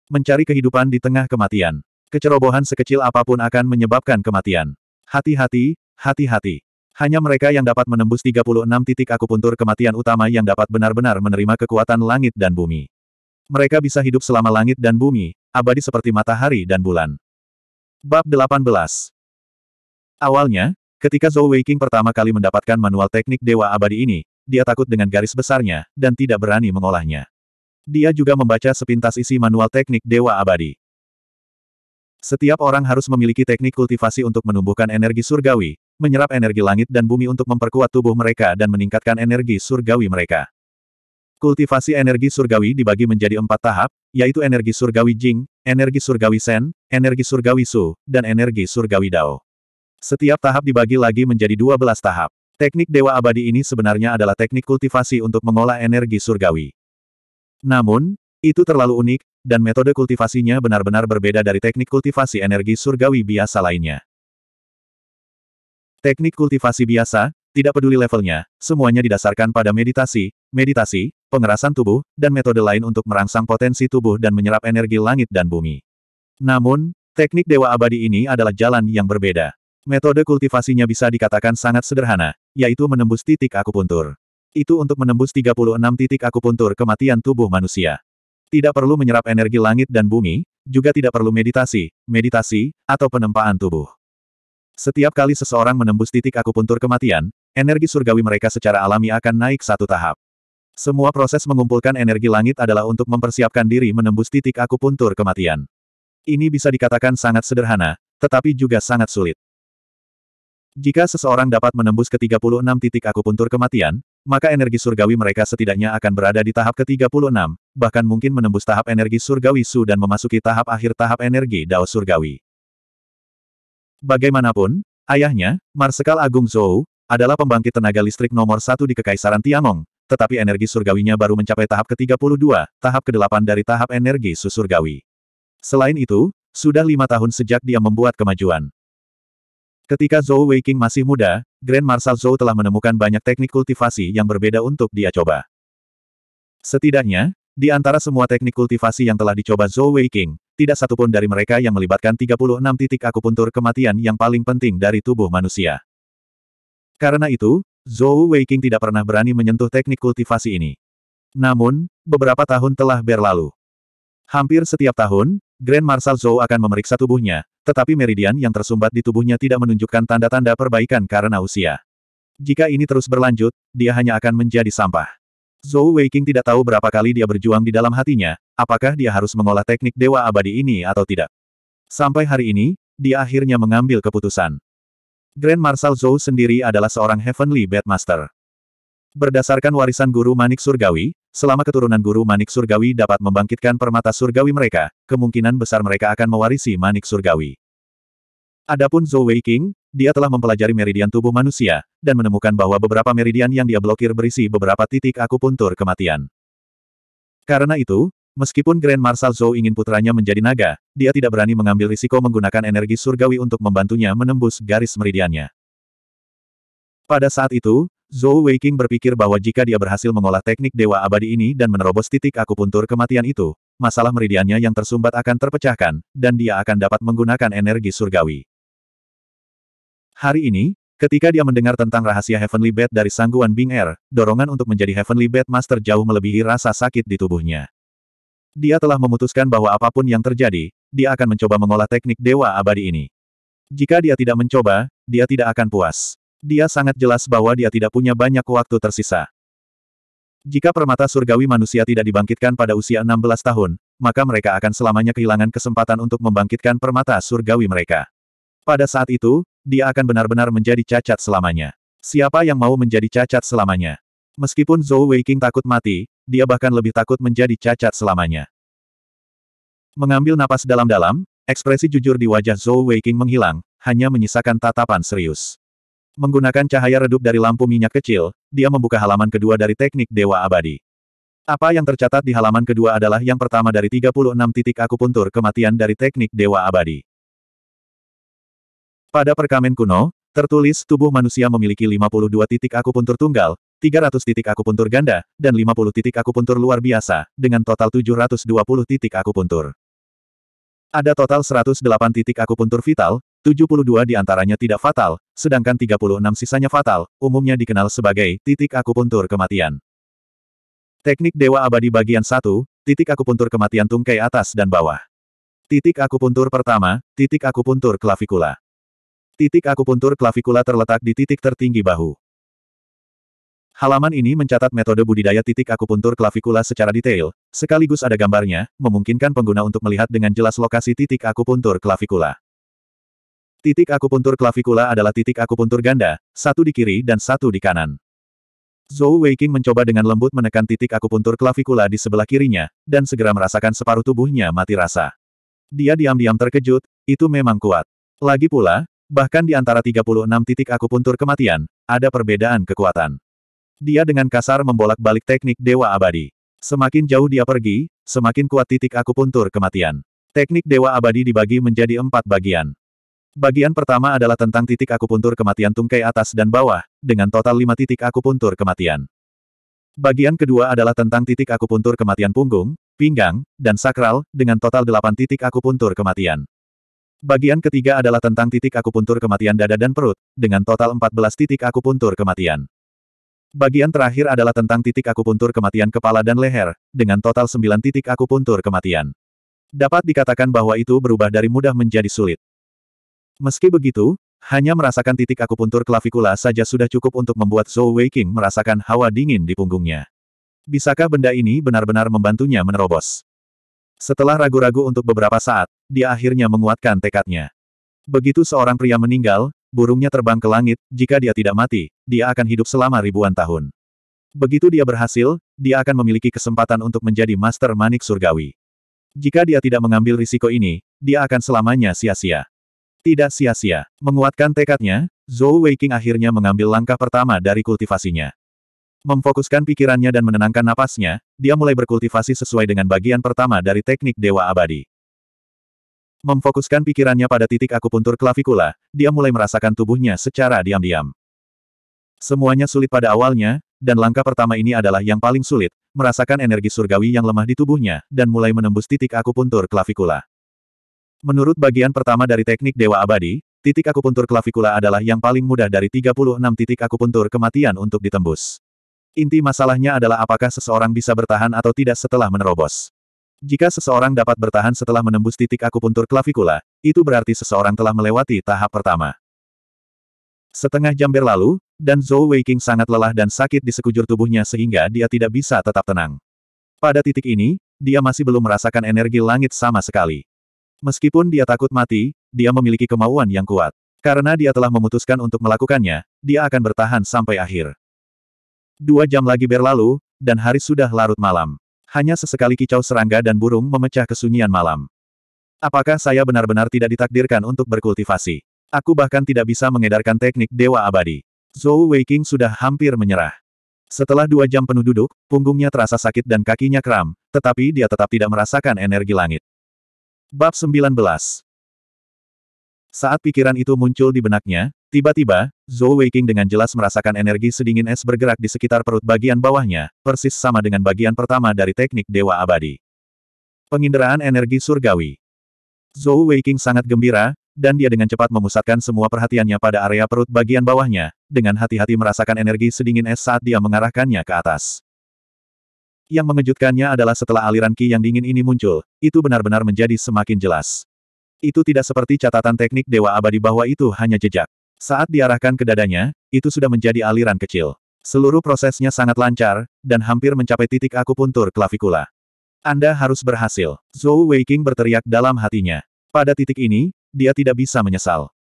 Mencari kehidupan di tengah kematian. Kecerobohan sekecil apapun akan menyebabkan kematian. Hati-hati, hati-hati. Hanya mereka yang dapat menembus 36 titik akupuntur kematian utama yang dapat benar-benar menerima kekuatan langit dan bumi. Mereka bisa hidup selama langit dan bumi, abadi seperti matahari dan bulan. Bab 18. Awalnya, ketika Zhou Weiqing pertama kali mendapatkan manual teknik Dewa Abadi ini, dia takut dengan garis besarnya, dan tidak berani mengolahnya. Dia juga membaca sepintas isi manual teknik Dewa Abadi. Setiap orang harus memiliki teknik kultivasi untuk menumbuhkan energi surgawi, menyerap energi langit dan bumi untuk memperkuat tubuh mereka dan meningkatkan energi surgawi mereka. Kultivasi energi surgawi dibagi menjadi empat tahap, yaitu energi surgawi Jing, energi surgawi Sen, energi surgawi Su, dan energi surgawi Dao. Setiap tahap dibagi lagi menjadi 12 tahap. Teknik Dewa Abadi ini sebenarnya adalah teknik kultivasi untuk mengolah energi surgawi. Namun, itu terlalu unik, dan metode kultivasinya benar-benar berbeda dari teknik kultivasi energi surgawi biasa lainnya. Teknik kultivasi biasa, tidak peduli levelnya, semuanya didasarkan pada meditasi, meditasi, pengerasan tubuh, dan metode lain untuk merangsang potensi tubuh dan menyerap energi langit dan bumi. Namun, teknik Dewa Abadi ini adalah jalan yang berbeda. Metode kultivasinya bisa dikatakan sangat sederhana, yaitu menembus titik akupuntur. Itu untuk menembus 36 titik akupuntur kematian tubuh manusia. Tidak perlu menyerap energi langit dan bumi, juga tidak perlu meditasi, meditasi, atau penempaan tubuh. Setiap kali seseorang menembus titik akupuntur kematian, energi surgawi mereka secara alami akan naik satu tahap. Semua proses mengumpulkan energi langit adalah untuk mempersiapkan diri menembus titik akupuntur kematian. Ini bisa dikatakan sangat sederhana, tetapi juga sangat sulit. Jika seseorang dapat menembus ke 36 titik akupuntur kematian, maka energi surgawi mereka setidaknya akan berada di tahap ke-36, bahkan mungkin menembus tahap energi surgawi Su dan memasuki tahap akhir tahap energi Dao surgawi. Bagaimanapun, ayahnya, Marsekal Agung Zhou, adalah pembangkit tenaga listrik nomor satu di Kekaisaran Tiangong, tetapi energi surgawinya baru mencapai tahap ke-32, tahap ke-8 dari tahap energi su surgawi. Selain itu, sudah lima tahun sejak dia membuat kemajuan. Ketika Zhou Weiqing masih muda, Grand Marshal Zhou telah menemukan banyak teknik kultivasi yang berbeda untuk dia coba. Setidaknya, di antara semua teknik kultivasi yang telah dicoba Zhou Weiqing, tidak satupun dari mereka yang melibatkan 36 titik akupuntur kematian yang paling penting dari tubuh manusia. Karena itu, Zhou Weiqing tidak pernah berani menyentuh teknik kultivasi ini. Namun, beberapa tahun telah berlalu. Hampir setiap tahun, Grand Marshal Zhou akan memeriksa tubuhnya, tetapi meridian yang tersumbat di tubuhnya tidak menunjukkan tanda-tanda perbaikan karena usia. Jika ini terus berlanjut, dia hanya akan menjadi sampah. Zhou Weiqing tidak tahu berapa kali dia berjuang di dalam hatinya, apakah dia harus mengolah teknik dewa abadi ini atau tidak. Sampai hari ini, dia akhirnya mengambil keputusan. Grand Marshal Zhou sendiri adalah seorang Heavenly Bedmaster. Berdasarkan warisan guru manik surgawi, selama keturunan guru manik surgawi dapat membangkitkan permata surgawi mereka, kemungkinan besar mereka akan mewarisi manik surgawi. Adapun Zhou Wei King, dia telah mempelajari meridian tubuh manusia, dan menemukan bahwa beberapa meridian yang dia blokir berisi beberapa titik akupuntur kematian. Karena itu, Meskipun Grand Marshal Zhou ingin putranya menjadi naga, dia tidak berani mengambil risiko menggunakan energi surgawi untuk membantunya menembus garis meridiannya. Pada saat itu, Zhou Weiqing berpikir bahwa jika dia berhasil mengolah teknik Dewa Abadi ini dan menerobos titik akupuntur kematian itu, masalah meridiannya yang tersumbat akan terpecahkan, dan dia akan dapat menggunakan energi surgawi. Hari ini, ketika dia mendengar tentang rahasia Heavenly Bed dari sangguan Bing Er, dorongan untuk menjadi Heavenly Bed Master jauh melebihi rasa sakit di tubuhnya. Dia telah memutuskan bahwa apapun yang terjadi, dia akan mencoba mengolah teknik Dewa Abadi ini. Jika dia tidak mencoba, dia tidak akan puas. Dia sangat jelas bahwa dia tidak punya banyak waktu tersisa. Jika permata surgawi manusia tidak dibangkitkan pada usia 16 tahun, maka mereka akan selamanya kehilangan kesempatan untuk membangkitkan permata surgawi mereka. Pada saat itu, dia akan benar-benar menjadi cacat selamanya. Siapa yang mau menjadi cacat selamanya? Meskipun Zhou Weiqing takut mati, dia bahkan lebih takut menjadi cacat selamanya. Mengambil napas dalam-dalam, ekspresi jujur di wajah Zhou Weiqing menghilang, hanya menyisakan tatapan serius. Menggunakan cahaya redup dari lampu minyak kecil, dia membuka halaman kedua dari teknik Dewa Abadi. Apa yang tercatat di halaman kedua adalah yang pertama dari 36 titik akupuntur kematian dari teknik Dewa Abadi. Pada perkamen kuno, tertulis tubuh manusia memiliki 52 titik akupuntur tunggal, 300 titik akupuntur ganda, dan 50 titik akupuntur luar biasa, dengan total 720 titik akupuntur. Ada total 108 titik akupuntur vital, 72 di antaranya tidak fatal, sedangkan 36 sisanya fatal, umumnya dikenal sebagai titik akupuntur kematian. Teknik Dewa Abadi bagian 1, titik akupuntur kematian tungkai atas dan bawah. Titik akupuntur pertama, titik akupuntur klavikula. Titik akupuntur klavikula terletak di titik tertinggi bahu. Halaman ini mencatat metode budidaya titik akupuntur klavikula secara detail, sekaligus ada gambarnya, memungkinkan pengguna untuk melihat dengan jelas lokasi titik akupuntur klavikula. Titik akupuntur klavikula adalah titik akupuntur ganda, satu di kiri dan satu di kanan. Zhou Weiqing mencoba dengan lembut menekan titik akupuntur klavikula di sebelah kirinya, dan segera merasakan separuh tubuhnya mati rasa. Dia diam-diam terkejut, itu memang kuat. Lagi pula, bahkan di antara 36 titik akupuntur kematian, ada perbedaan kekuatan. Dia dengan kasar membolak-balik teknik Dewa Abadi. Semakin jauh dia pergi, semakin kuat titik akupuntur kematian. Teknik Dewa Abadi dibagi menjadi empat bagian. Bagian pertama adalah tentang titik akupuntur kematian tungkai atas dan bawah, dengan total lima titik akupuntur kematian. Bagian kedua adalah tentang titik akupuntur kematian punggung, pinggang, dan sakral, dengan total delapan titik akupuntur kematian. Bagian ketiga adalah tentang titik akupuntur kematian dada dan perut, dengan total empat belas titik akupuntur kematian. Bagian terakhir adalah tentang titik akupuntur kematian kepala dan leher, dengan total sembilan titik akupuntur kematian. Dapat dikatakan bahwa itu berubah dari mudah menjadi sulit. Meski begitu, hanya merasakan titik akupuntur klavikula saja sudah cukup untuk membuat Zhou Weiqing merasakan hawa dingin di punggungnya. Bisakah benda ini benar-benar membantunya menerobos? Setelah ragu-ragu untuk beberapa saat, dia akhirnya menguatkan tekadnya. Begitu seorang pria meninggal, burungnya terbang ke langit, jika dia tidak mati, dia akan hidup selama ribuan tahun. Begitu dia berhasil, dia akan memiliki kesempatan untuk menjadi master manik surgawi. Jika dia tidak mengambil risiko ini, dia akan selamanya sia-sia. Tidak sia-sia. Menguatkan tekadnya, Zhou Weiqing akhirnya mengambil langkah pertama dari kultivasinya. Memfokuskan pikirannya dan menenangkan napasnya, dia mulai berkultivasi sesuai dengan bagian pertama dari teknik Dewa Abadi. Memfokuskan pikirannya pada titik akupuntur klavikula, dia mulai merasakan tubuhnya secara diam-diam. Semuanya sulit pada awalnya, dan langkah pertama ini adalah yang paling sulit, merasakan energi surgawi yang lemah di tubuhnya, dan mulai menembus titik akupuntur klavikula. Menurut bagian pertama dari teknik Dewa Abadi, titik akupuntur klavikula adalah yang paling mudah dari 36 titik akupuntur kematian untuk ditembus. Inti masalahnya adalah apakah seseorang bisa bertahan atau tidak setelah menerobos. Jika seseorang dapat bertahan setelah menembus titik akupuntur klavikula, itu berarti seseorang telah melewati tahap pertama. Setengah jam berlalu, dan Zhou Weiking sangat lelah dan sakit di sekujur tubuhnya sehingga dia tidak bisa tetap tenang. Pada titik ini, dia masih belum merasakan energi langit sama sekali. Meskipun dia takut mati, dia memiliki kemauan yang kuat. Karena dia telah memutuskan untuk melakukannya, dia akan bertahan sampai akhir. Dua jam lagi berlalu, dan hari sudah larut malam. Hanya sesekali kicau serangga dan burung memecah kesunyian malam. Apakah saya benar-benar tidak ditakdirkan untuk berkultivasi? Aku bahkan tidak bisa mengedarkan teknik dewa abadi. Zhou Weiqing sudah hampir menyerah. Setelah dua jam penuh duduk, punggungnya terasa sakit dan kakinya kram, tetapi dia tetap tidak merasakan energi langit. Bab 19 Saat pikiran itu muncul di benaknya, tiba-tiba, Zhou Weiking dengan jelas merasakan energi sedingin es bergerak di sekitar perut bagian bawahnya, persis sama dengan bagian pertama dari teknik Dewa Abadi. Penginderaan energi surgawi. Zhou Weiking sangat gembira, dan dia dengan cepat memusatkan semua perhatiannya pada area perut bagian bawahnya, dengan hati-hati merasakan energi sedingin es saat dia mengarahkannya ke atas. Yang mengejutkannya adalah setelah aliran Ki yang dingin ini muncul, itu benar-benar menjadi semakin jelas. Itu tidak seperti catatan teknik Dewa Abadi bahwa itu hanya jejak. Saat diarahkan ke dadanya, itu sudah menjadi aliran kecil. Seluruh prosesnya sangat lancar, dan hampir mencapai titik akupuntur klavikula. Anda harus berhasil. Zhou Weiqing berteriak dalam hatinya. Pada titik ini, dia tidak bisa menyesal.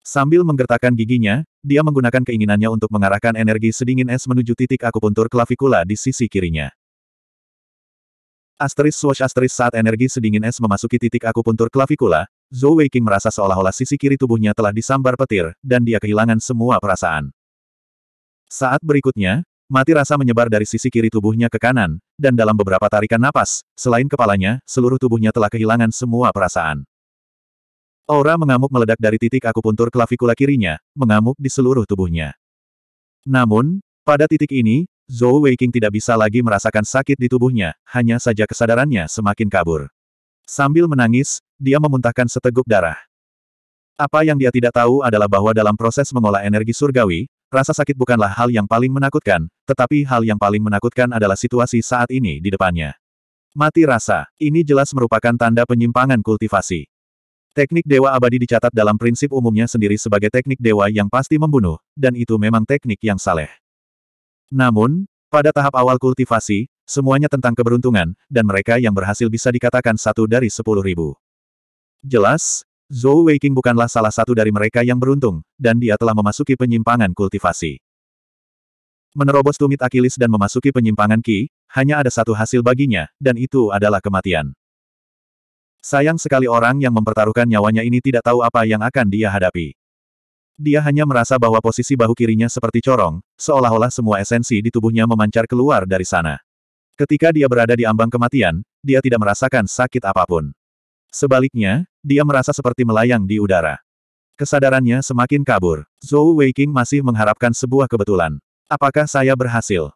Sambil menggertakkan giginya, dia menggunakan keinginannya untuk mengarahkan energi sedingin es menuju titik akupuntur klavikula di sisi kirinya. Asteris swash asteris saat energi sedingin es memasuki titik akupuntur klavikula, Zhou Weiqing merasa seolah-olah sisi kiri tubuhnya telah disambar petir, dan dia kehilangan semua perasaan. Saat berikutnya, mati rasa menyebar dari sisi kiri tubuhnya ke kanan, dan dalam beberapa tarikan napas, selain kepalanya, seluruh tubuhnya telah kehilangan semua perasaan. Aura mengamuk meledak dari titik akupuntur klavikula kirinya, mengamuk di seluruh tubuhnya. Namun, pada titik ini, Zhou Weiqing tidak bisa lagi merasakan sakit di tubuhnya, hanya saja kesadarannya semakin kabur. Sambil menangis, dia memuntahkan seteguk darah. Apa yang dia tidak tahu adalah bahwa dalam proses mengolah energi surgawi, rasa sakit bukanlah hal yang paling menakutkan, tetapi hal yang paling menakutkan adalah situasi saat ini di depannya. Mati rasa, ini jelas merupakan tanda penyimpangan kultivasi. Teknik dewa abadi dicatat dalam prinsip umumnya sendiri sebagai teknik dewa yang pasti membunuh, dan itu memang teknik yang saleh. Namun, pada tahap awal kultivasi, semuanya tentang keberuntungan, dan mereka yang berhasil bisa dikatakan satu dari sepuluh ribu. Jelas, Zhou Weiqing bukanlah salah satu dari mereka yang beruntung, dan dia telah memasuki penyimpangan kultivasi. Menerobos tumit Achilles dan memasuki penyimpangan Ki, hanya ada satu hasil baginya, dan itu adalah kematian. Sayang sekali orang yang mempertaruhkan nyawanya ini tidak tahu apa yang akan dia hadapi. Dia hanya merasa bahwa posisi bahu kirinya seperti corong, seolah-olah semua esensi di tubuhnya memancar keluar dari sana. Ketika dia berada di ambang kematian, dia tidak merasakan sakit apapun. Sebaliknya, dia merasa seperti melayang di udara. Kesadarannya semakin kabur. Zhou Weiqing masih mengharapkan sebuah kebetulan. Apakah saya berhasil?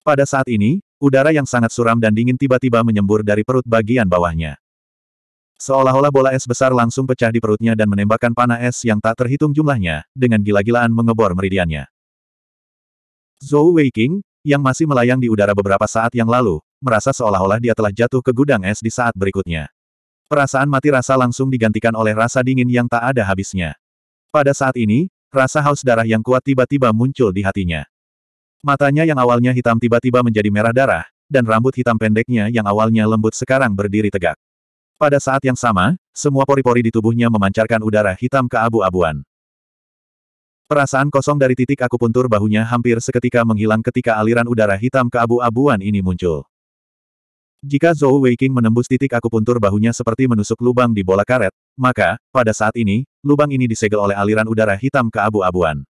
Pada saat ini, udara yang sangat suram dan dingin tiba-tiba menyembur dari perut bagian bawahnya. Seolah-olah bola es besar langsung pecah di perutnya dan menembakkan panah es yang tak terhitung jumlahnya, dengan gila-gilaan mengebor meridiannya. Zhou Weiqing, yang masih melayang di udara beberapa saat yang lalu, merasa seolah-olah dia telah jatuh ke gudang es di saat berikutnya. Perasaan mati rasa langsung digantikan oleh rasa dingin yang tak ada habisnya. Pada saat ini, rasa haus darah yang kuat tiba-tiba muncul di hatinya. Matanya yang awalnya hitam tiba-tiba menjadi merah darah, dan rambut hitam pendeknya yang awalnya lembut sekarang berdiri tegak. Pada saat yang sama, semua pori-pori di tubuhnya memancarkan udara hitam ke abu abuan Perasaan kosong dari titik akupuntur bahunya hampir seketika menghilang ketika aliran udara hitam ke abu abuan ini muncul. Jika Zhou Weiking menembus titik akupuntur bahunya seperti menusuk lubang di bola karet, maka, pada saat ini, lubang ini disegel oleh aliran udara hitam ke abu abuan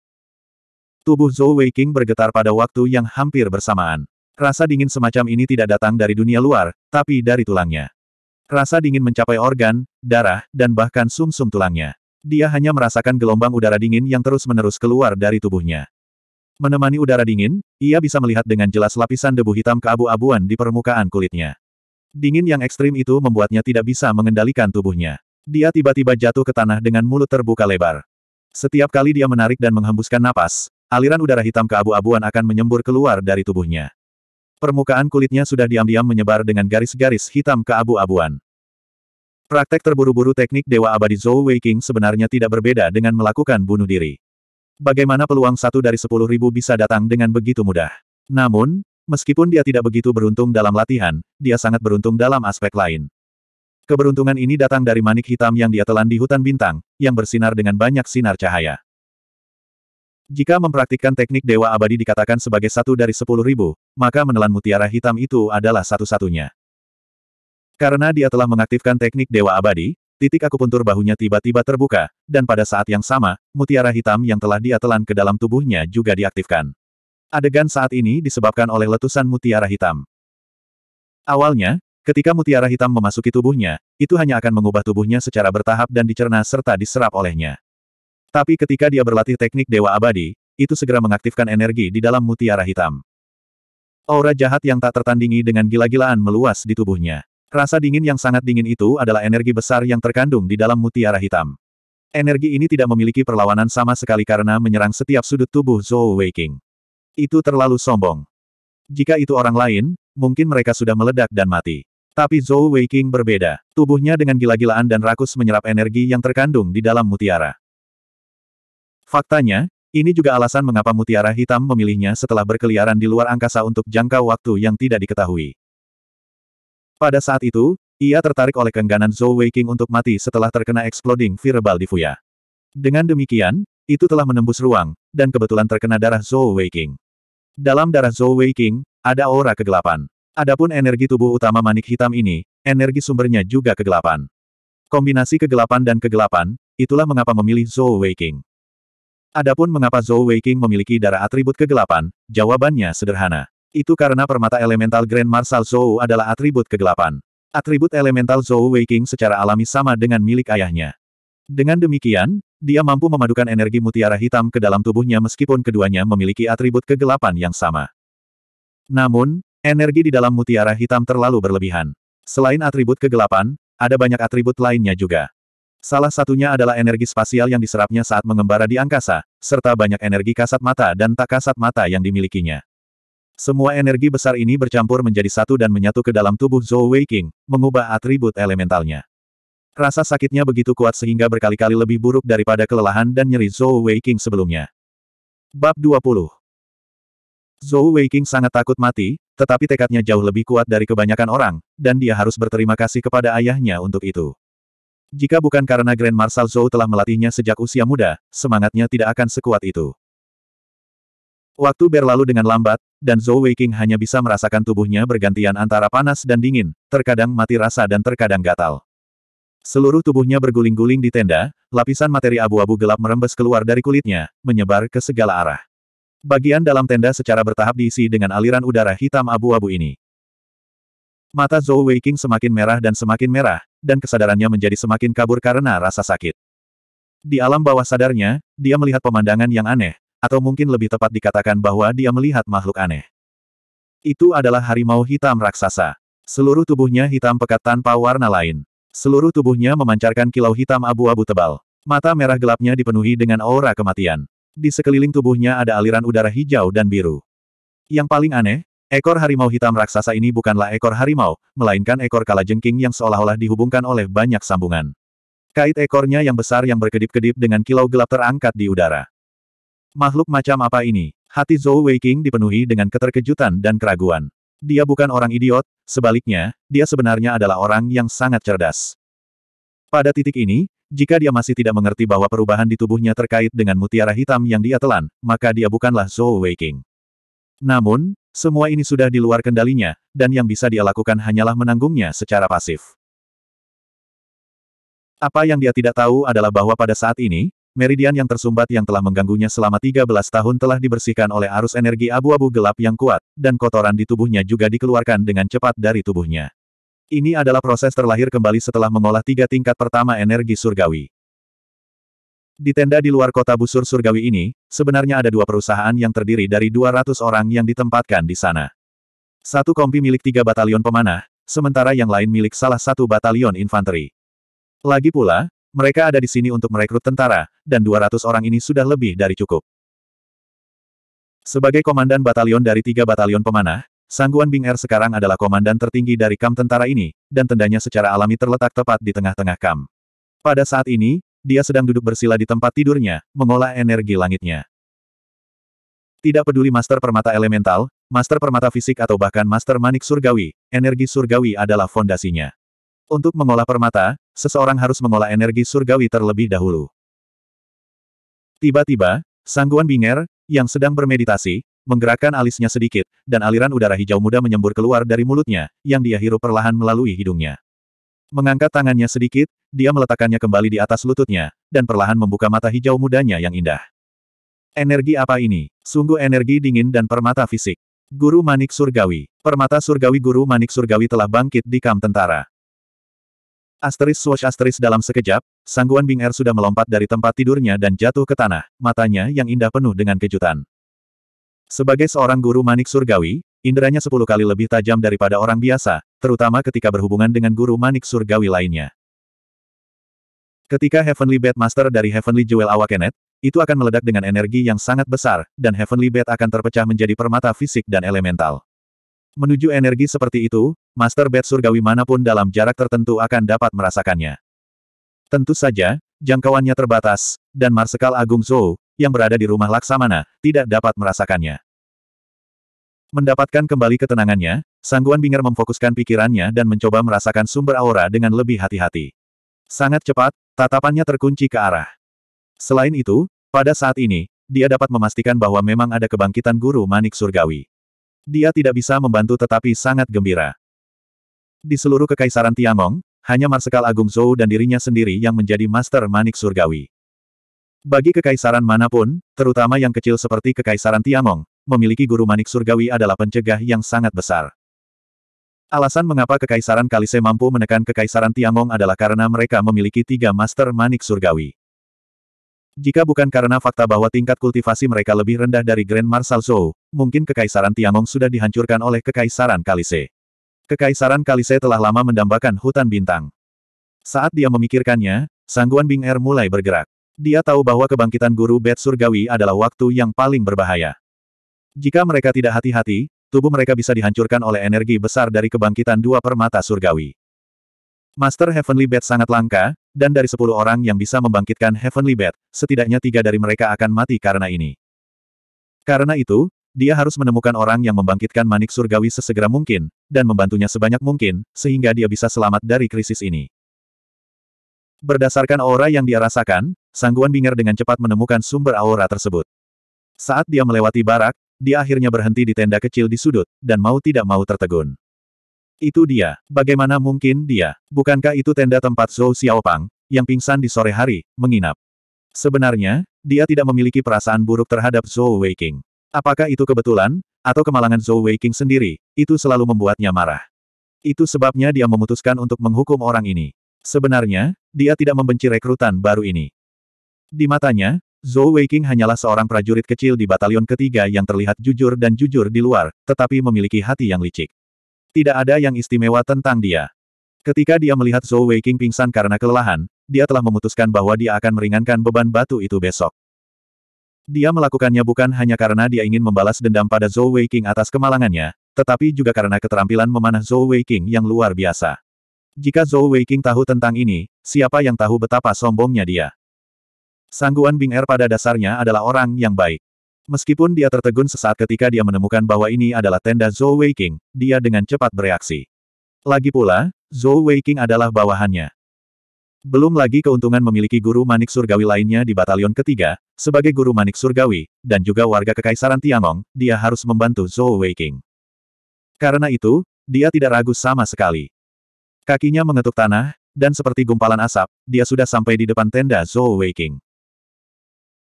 Tubuh Zhou Weiking bergetar pada waktu yang hampir bersamaan. Rasa dingin semacam ini tidak datang dari dunia luar, tapi dari tulangnya. Rasa dingin mencapai organ, darah, dan bahkan sumsum -sum tulangnya. Dia hanya merasakan gelombang udara dingin yang terus-menerus keluar dari tubuhnya. Menemani udara dingin, ia bisa melihat dengan jelas lapisan debu hitam keabu-abuan di permukaan kulitnya. Dingin yang ekstrim itu membuatnya tidak bisa mengendalikan tubuhnya. Dia tiba-tiba jatuh ke tanah dengan mulut terbuka lebar. Setiap kali dia menarik dan menghembuskan napas, aliran udara hitam keabu-abuan akan menyembur keluar dari tubuhnya. Permukaan kulitnya sudah diam-diam menyebar dengan garis-garis hitam ke abu abuan Praktek terburu-buru teknik Dewa Abadi Zhou Weiqing sebenarnya tidak berbeda dengan melakukan bunuh diri. Bagaimana peluang satu dari sepuluh ribu bisa datang dengan begitu mudah? Namun, meskipun dia tidak begitu beruntung dalam latihan, dia sangat beruntung dalam aspek lain. Keberuntungan ini datang dari manik hitam yang dia telan di hutan bintang, yang bersinar dengan banyak sinar cahaya. Jika mempraktikkan teknik Dewa Abadi dikatakan sebagai satu dari sepuluh ribu, maka menelan mutiara hitam itu adalah satu-satunya. Karena dia telah mengaktifkan teknik Dewa Abadi, titik akupuntur bahunya tiba-tiba terbuka, dan pada saat yang sama, mutiara hitam yang telah dia telan ke dalam tubuhnya juga diaktifkan. Adegan saat ini disebabkan oleh letusan mutiara hitam. Awalnya, ketika mutiara hitam memasuki tubuhnya, itu hanya akan mengubah tubuhnya secara bertahap dan dicerna serta diserap olehnya. Tapi ketika dia berlatih teknik Dewa Abadi, itu segera mengaktifkan energi di dalam mutiara hitam. Aura jahat yang tak tertandingi dengan gila-gilaan meluas di tubuhnya. Rasa dingin yang sangat dingin itu adalah energi besar yang terkandung di dalam mutiara hitam. Energi ini tidak memiliki perlawanan sama sekali karena menyerang setiap sudut tubuh Zhou Weiking. Itu terlalu sombong. Jika itu orang lain, mungkin mereka sudah meledak dan mati. Tapi Zhou Weiking berbeda. Tubuhnya dengan gila-gilaan dan rakus menyerap energi yang terkandung di dalam mutiara. Faktanya, ini juga alasan mengapa mutiara hitam memilihnya setelah berkeliaran di luar angkasa untuk jangka waktu yang tidak diketahui. Pada saat itu, ia tertarik oleh keengganan Zhou Weiqing untuk mati setelah terkena exploding virebal di Fuya. Dengan demikian, itu telah menembus ruang, dan kebetulan terkena darah Zhou Weiqing. Dalam darah Zhou Weiqing, ada aura kegelapan. Adapun energi tubuh utama manik hitam ini, energi sumbernya juga kegelapan. Kombinasi kegelapan dan kegelapan, itulah mengapa memilih Zhou Weiqing. Adapun mengapa Zhou Weiqing memiliki darah atribut kegelapan, jawabannya sederhana. Itu karena permata elemental Grand Marshal Zhou adalah atribut kegelapan. Atribut elemental Zhou Weiqing secara alami sama dengan milik ayahnya. Dengan demikian, dia mampu memadukan energi mutiara hitam ke dalam tubuhnya meskipun keduanya memiliki atribut kegelapan yang sama. Namun, energi di dalam mutiara hitam terlalu berlebihan. Selain atribut kegelapan, ada banyak atribut lainnya juga. Salah satunya adalah energi spasial yang diserapnya saat mengembara di angkasa, serta banyak energi kasat mata dan tak kasat mata yang dimilikinya. Semua energi besar ini bercampur menjadi satu dan menyatu ke dalam tubuh Zhou Weiqing, mengubah atribut elementalnya. Rasa sakitnya begitu kuat sehingga berkali-kali lebih buruk daripada kelelahan dan nyeri Zhou Weiqing sebelumnya. Bab 20 Zhou Weiqing sangat takut mati, tetapi tekadnya jauh lebih kuat dari kebanyakan orang, dan dia harus berterima kasih kepada ayahnya untuk itu. Jika bukan karena Grand Marshal Zhou telah melatihnya sejak usia muda, semangatnya tidak akan sekuat itu. Waktu berlalu dengan lambat, dan Zhou Weiqing hanya bisa merasakan tubuhnya bergantian antara panas dan dingin, terkadang mati rasa dan terkadang gatal. Seluruh tubuhnya berguling-guling di tenda, lapisan materi abu-abu gelap merembes keluar dari kulitnya, menyebar ke segala arah. Bagian dalam tenda secara bertahap diisi dengan aliran udara hitam abu-abu ini. Mata Zhou Weiqing semakin merah dan semakin merah, dan kesadarannya menjadi semakin kabur karena rasa sakit. Di alam bawah sadarnya, dia melihat pemandangan yang aneh, atau mungkin lebih tepat dikatakan bahwa dia melihat makhluk aneh. Itu adalah harimau hitam raksasa. Seluruh tubuhnya hitam pekat tanpa warna lain. Seluruh tubuhnya memancarkan kilau hitam abu-abu tebal. Mata merah gelapnya dipenuhi dengan aura kematian. Di sekeliling tubuhnya ada aliran udara hijau dan biru. Yang paling aneh, Ekor harimau hitam raksasa ini bukanlah ekor harimau, melainkan ekor kalajengking yang seolah-olah dihubungkan oleh banyak sambungan. Kait ekornya yang besar yang berkedip-kedip dengan kilau gelap terangkat di udara. Makhluk macam apa ini? Hati Zhou Weiqing dipenuhi dengan keterkejutan dan keraguan. Dia bukan orang idiot, sebaliknya, dia sebenarnya adalah orang yang sangat cerdas. Pada titik ini, jika dia masih tidak mengerti bahwa perubahan di tubuhnya terkait dengan mutiara hitam yang dia telan, maka dia bukanlah Zhou Weiqing. Namun, semua ini sudah di luar kendalinya, dan yang bisa dia lakukan hanyalah menanggungnya secara pasif. Apa yang dia tidak tahu adalah bahwa pada saat ini, meridian yang tersumbat yang telah mengganggunya selama 13 tahun telah dibersihkan oleh arus energi abu-abu gelap yang kuat, dan kotoran di tubuhnya juga dikeluarkan dengan cepat dari tubuhnya. Ini adalah proses terlahir kembali setelah mengolah tiga tingkat pertama energi surgawi. Di tenda di luar kota busur surgawi ini, sebenarnya ada dua perusahaan yang terdiri dari 200 orang yang ditempatkan di sana. Satu kompi milik tiga batalion pemanah, sementara yang lain milik salah satu batalion infanteri. Lagi pula, mereka ada di sini untuk merekrut tentara, dan 200 orang ini sudah lebih dari cukup. Sebagai komandan batalion dari tiga batalion pemanah, Sangguan Bing Er sekarang adalah komandan tertinggi dari kam tentara ini, dan tendanya secara alami terletak tepat di tengah-tengah kam. Pada saat ini, dia sedang duduk bersila di tempat tidurnya, mengolah energi langitnya. Tidak peduli master permata elemental, master permata fisik atau bahkan master manik surgawi, energi surgawi adalah fondasinya. Untuk mengolah permata, seseorang harus mengolah energi surgawi terlebih dahulu. Tiba-tiba, Sangguan Binger, yang sedang bermeditasi, menggerakkan alisnya sedikit, dan aliran udara hijau muda menyembur keluar dari mulutnya, yang dia hirup perlahan melalui hidungnya. Mengangkat tangannya sedikit, dia meletakkannya kembali di atas lututnya, dan perlahan membuka mata hijau mudanya yang indah. Energi apa ini? Sungguh energi dingin dan permata fisik. Guru Manik Surgawi. Permata Surgawi Guru Manik Surgawi telah bangkit di kam tentara. Asteris swash asteris dalam sekejap, Sangguan Bing Er sudah melompat dari tempat tidurnya dan jatuh ke tanah, matanya yang indah penuh dengan kejutan. Sebagai seorang guru manik surgawi, inderanya sepuluh kali lebih tajam daripada orang biasa, terutama ketika berhubungan dengan guru manik surgawi lainnya. Ketika Heavenly Bed Master dari Heavenly Jewel Awakened itu akan meledak dengan energi yang sangat besar, dan Heavenly Bed akan terpecah menjadi permata fisik dan elemental. Menuju energi seperti itu, Master Bed surgawi manapun dalam jarak tertentu akan dapat merasakannya. Tentu saja, jangkauannya terbatas, dan Marsekal Agung Zhou, yang berada di rumah Laksamana, tidak dapat merasakannya. Mendapatkan kembali ketenangannya, Sangguan Binger memfokuskan pikirannya dan mencoba merasakan sumber aura dengan lebih hati-hati. Sangat cepat, tatapannya terkunci ke arah. Selain itu, pada saat ini, dia dapat memastikan bahwa memang ada kebangkitan guru manik surgawi. Dia tidak bisa membantu tetapi sangat gembira. Di seluruh kekaisaran Tiangong, hanya Marsekal Agung Zhou dan dirinya sendiri yang menjadi master manik surgawi. Bagi kekaisaran manapun, terutama yang kecil seperti Kekaisaran Tiamong, memiliki guru manik surgawi adalah pencegah yang sangat besar. Alasan mengapa Kekaisaran Kalise mampu menekan Kekaisaran Tiamong adalah karena mereka memiliki tiga master manik surgawi. Jika bukan karena fakta bahwa tingkat kultivasi mereka lebih rendah dari Grand Marshal Zhou, mungkin Kekaisaran Tiamong sudah dihancurkan oleh Kekaisaran Kalise. Kekaisaran Kalise telah lama mendambakan hutan bintang. Saat dia memikirkannya, Sangguan Bing Er mulai bergerak. Dia tahu bahwa kebangkitan guru Bet surgawi adalah waktu yang paling berbahaya. Jika mereka tidak hati-hati, tubuh mereka bisa dihancurkan oleh energi besar dari kebangkitan dua permata surgawi. Master Heavenly Bet sangat langka, dan dari sepuluh orang yang bisa membangkitkan Heavenly Bet, setidaknya tiga dari mereka akan mati karena ini. Karena itu, dia harus menemukan orang yang membangkitkan manik surgawi sesegera mungkin, dan membantunya sebanyak mungkin, sehingga dia bisa selamat dari krisis ini. Berdasarkan aura yang dia rasakan, Sangguan Bing'er dengan cepat menemukan sumber aura tersebut. Saat dia melewati barak, dia akhirnya berhenti di tenda kecil di sudut, dan mau tidak mau tertegun. Itu dia. Bagaimana mungkin dia? Bukankah itu tenda tempat Zhou Xiaopang, yang pingsan di sore hari, menginap? Sebenarnya, dia tidak memiliki perasaan buruk terhadap Zhou Weiqing. Apakah itu kebetulan, atau kemalangan Zhou Weiqing sendiri, itu selalu membuatnya marah. Itu sebabnya dia memutuskan untuk menghukum orang ini. Sebenarnya, dia tidak membenci rekrutan baru ini. Di matanya, Zhou Weiqing hanyalah seorang prajurit kecil di batalion ketiga yang terlihat jujur dan jujur di luar, tetapi memiliki hati yang licik. Tidak ada yang istimewa tentang dia. Ketika dia melihat Zhou Weiqing pingsan karena kelelahan, dia telah memutuskan bahwa dia akan meringankan beban batu itu besok. Dia melakukannya bukan hanya karena dia ingin membalas dendam pada Zhou Weiqing atas kemalangannya, tetapi juga karena keterampilan memanah Zhou Weiqing yang luar biasa. Jika Zhou Weiqing tahu tentang ini, siapa yang tahu betapa sombongnya dia. Sangguan Bing Er pada dasarnya adalah orang yang baik. Meskipun dia tertegun sesaat ketika dia menemukan bahwa ini adalah tenda Zhou Weiqing, dia dengan cepat bereaksi. Lagi pula, Zhou Weiqing adalah bawahannya. Belum lagi keuntungan memiliki guru manik surgawi lainnya di batalion ketiga, sebagai guru manik surgawi, dan juga warga Kekaisaran Tiangong, dia harus membantu Zhou Weiqing. Karena itu, dia tidak ragu sama sekali. Kakinya mengetuk tanah, dan seperti gumpalan asap, dia sudah sampai di depan tenda Zhou Weiqing.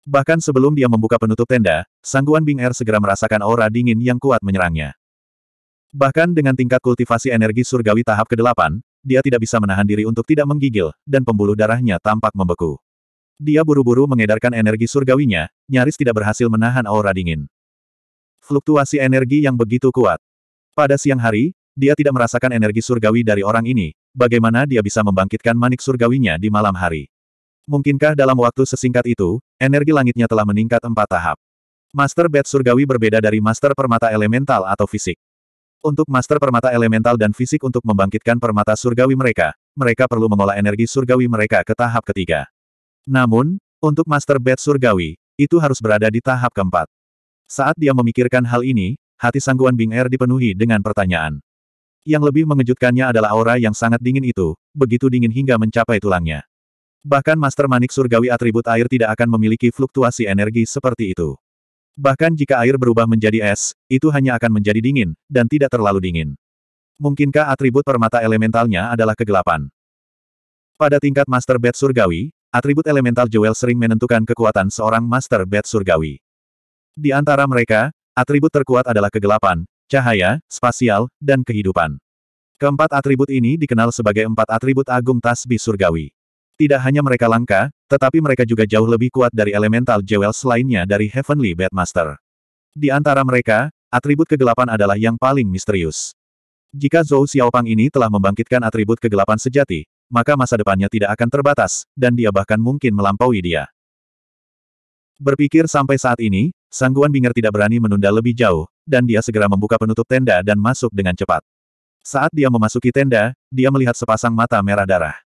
Bahkan sebelum dia membuka penutup tenda, sangguan Bing Er segera merasakan aura dingin yang kuat menyerangnya. Bahkan dengan tingkat kultivasi energi surgawi tahap ke-8, dia tidak bisa menahan diri untuk tidak menggigil, dan pembuluh darahnya tampak membeku. Dia buru-buru mengedarkan energi surgawinya, nyaris tidak berhasil menahan aura dingin. Fluktuasi energi yang begitu kuat. Pada siang hari, dia tidak merasakan energi surgawi dari orang ini, bagaimana dia bisa membangkitkan manik surgawinya di malam hari. Mungkinkah dalam waktu sesingkat itu, energi langitnya telah meningkat empat tahap? Master Bed Surgawi berbeda dari Master Permata Elemental atau Fisik. Untuk Master Permata Elemental dan Fisik untuk membangkitkan permata surgawi mereka, mereka perlu mengolah energi surgawi mereka ke tahap ketiga. Namun, untuk Master Bed Surgawi, itu harus berada di tahap keempat. Saat dia memikirkan hal ini, hati sangguan Bing Er dipenuhi dengan pertanyaan. Yang lebih mengejutkannya adalah aura yang sangat dingin itu, begitu dingin hingga mencapai tulangnya. Bahkan Master Manik Surgawi atribut air tidak akan memiliki fluktuasi energi seperti itu. Bahkan jika air berubah menjadi es, itu hanya akan menjadi dingin, dan tidak terlalu dingin. Mungkinkah atribut permata elementalnya adalah kegelapan? Pada tingkat Master Bed Surgawi, atribut elemental Joel sering menentukan kekuatan seorang Master Bed Surgawi. Di antara mereka, atribut terkuat adalah kegelapan, cahaya, spasial, dan kehidupan. Keempat atribut ini dikenal sebagai empat atribut agung tasbih surgawi. Tidak hanya mereka langka, tetapi mereka juga jauh lebih kuat dari elemental jewels lainnya dari Heavenly Bedmaster. Di antara mereka, atribut kegelapan adalah yang paling misterius. Jika Zhou Xiaopang ini telah membangkitkan atribut kegelapan sejati, maka masa depannya tidak akan terbatas, dan dia bahkan mungkin melampaui dia. Berpikir sampai saat ini, Sangguan Binger tidak berani menunda lebih jauh, dan dia segera membuka penutup tenda dan masuk dengan cepat. Saat dia memasuki tenda, dia melihat sepasang mata merah darah.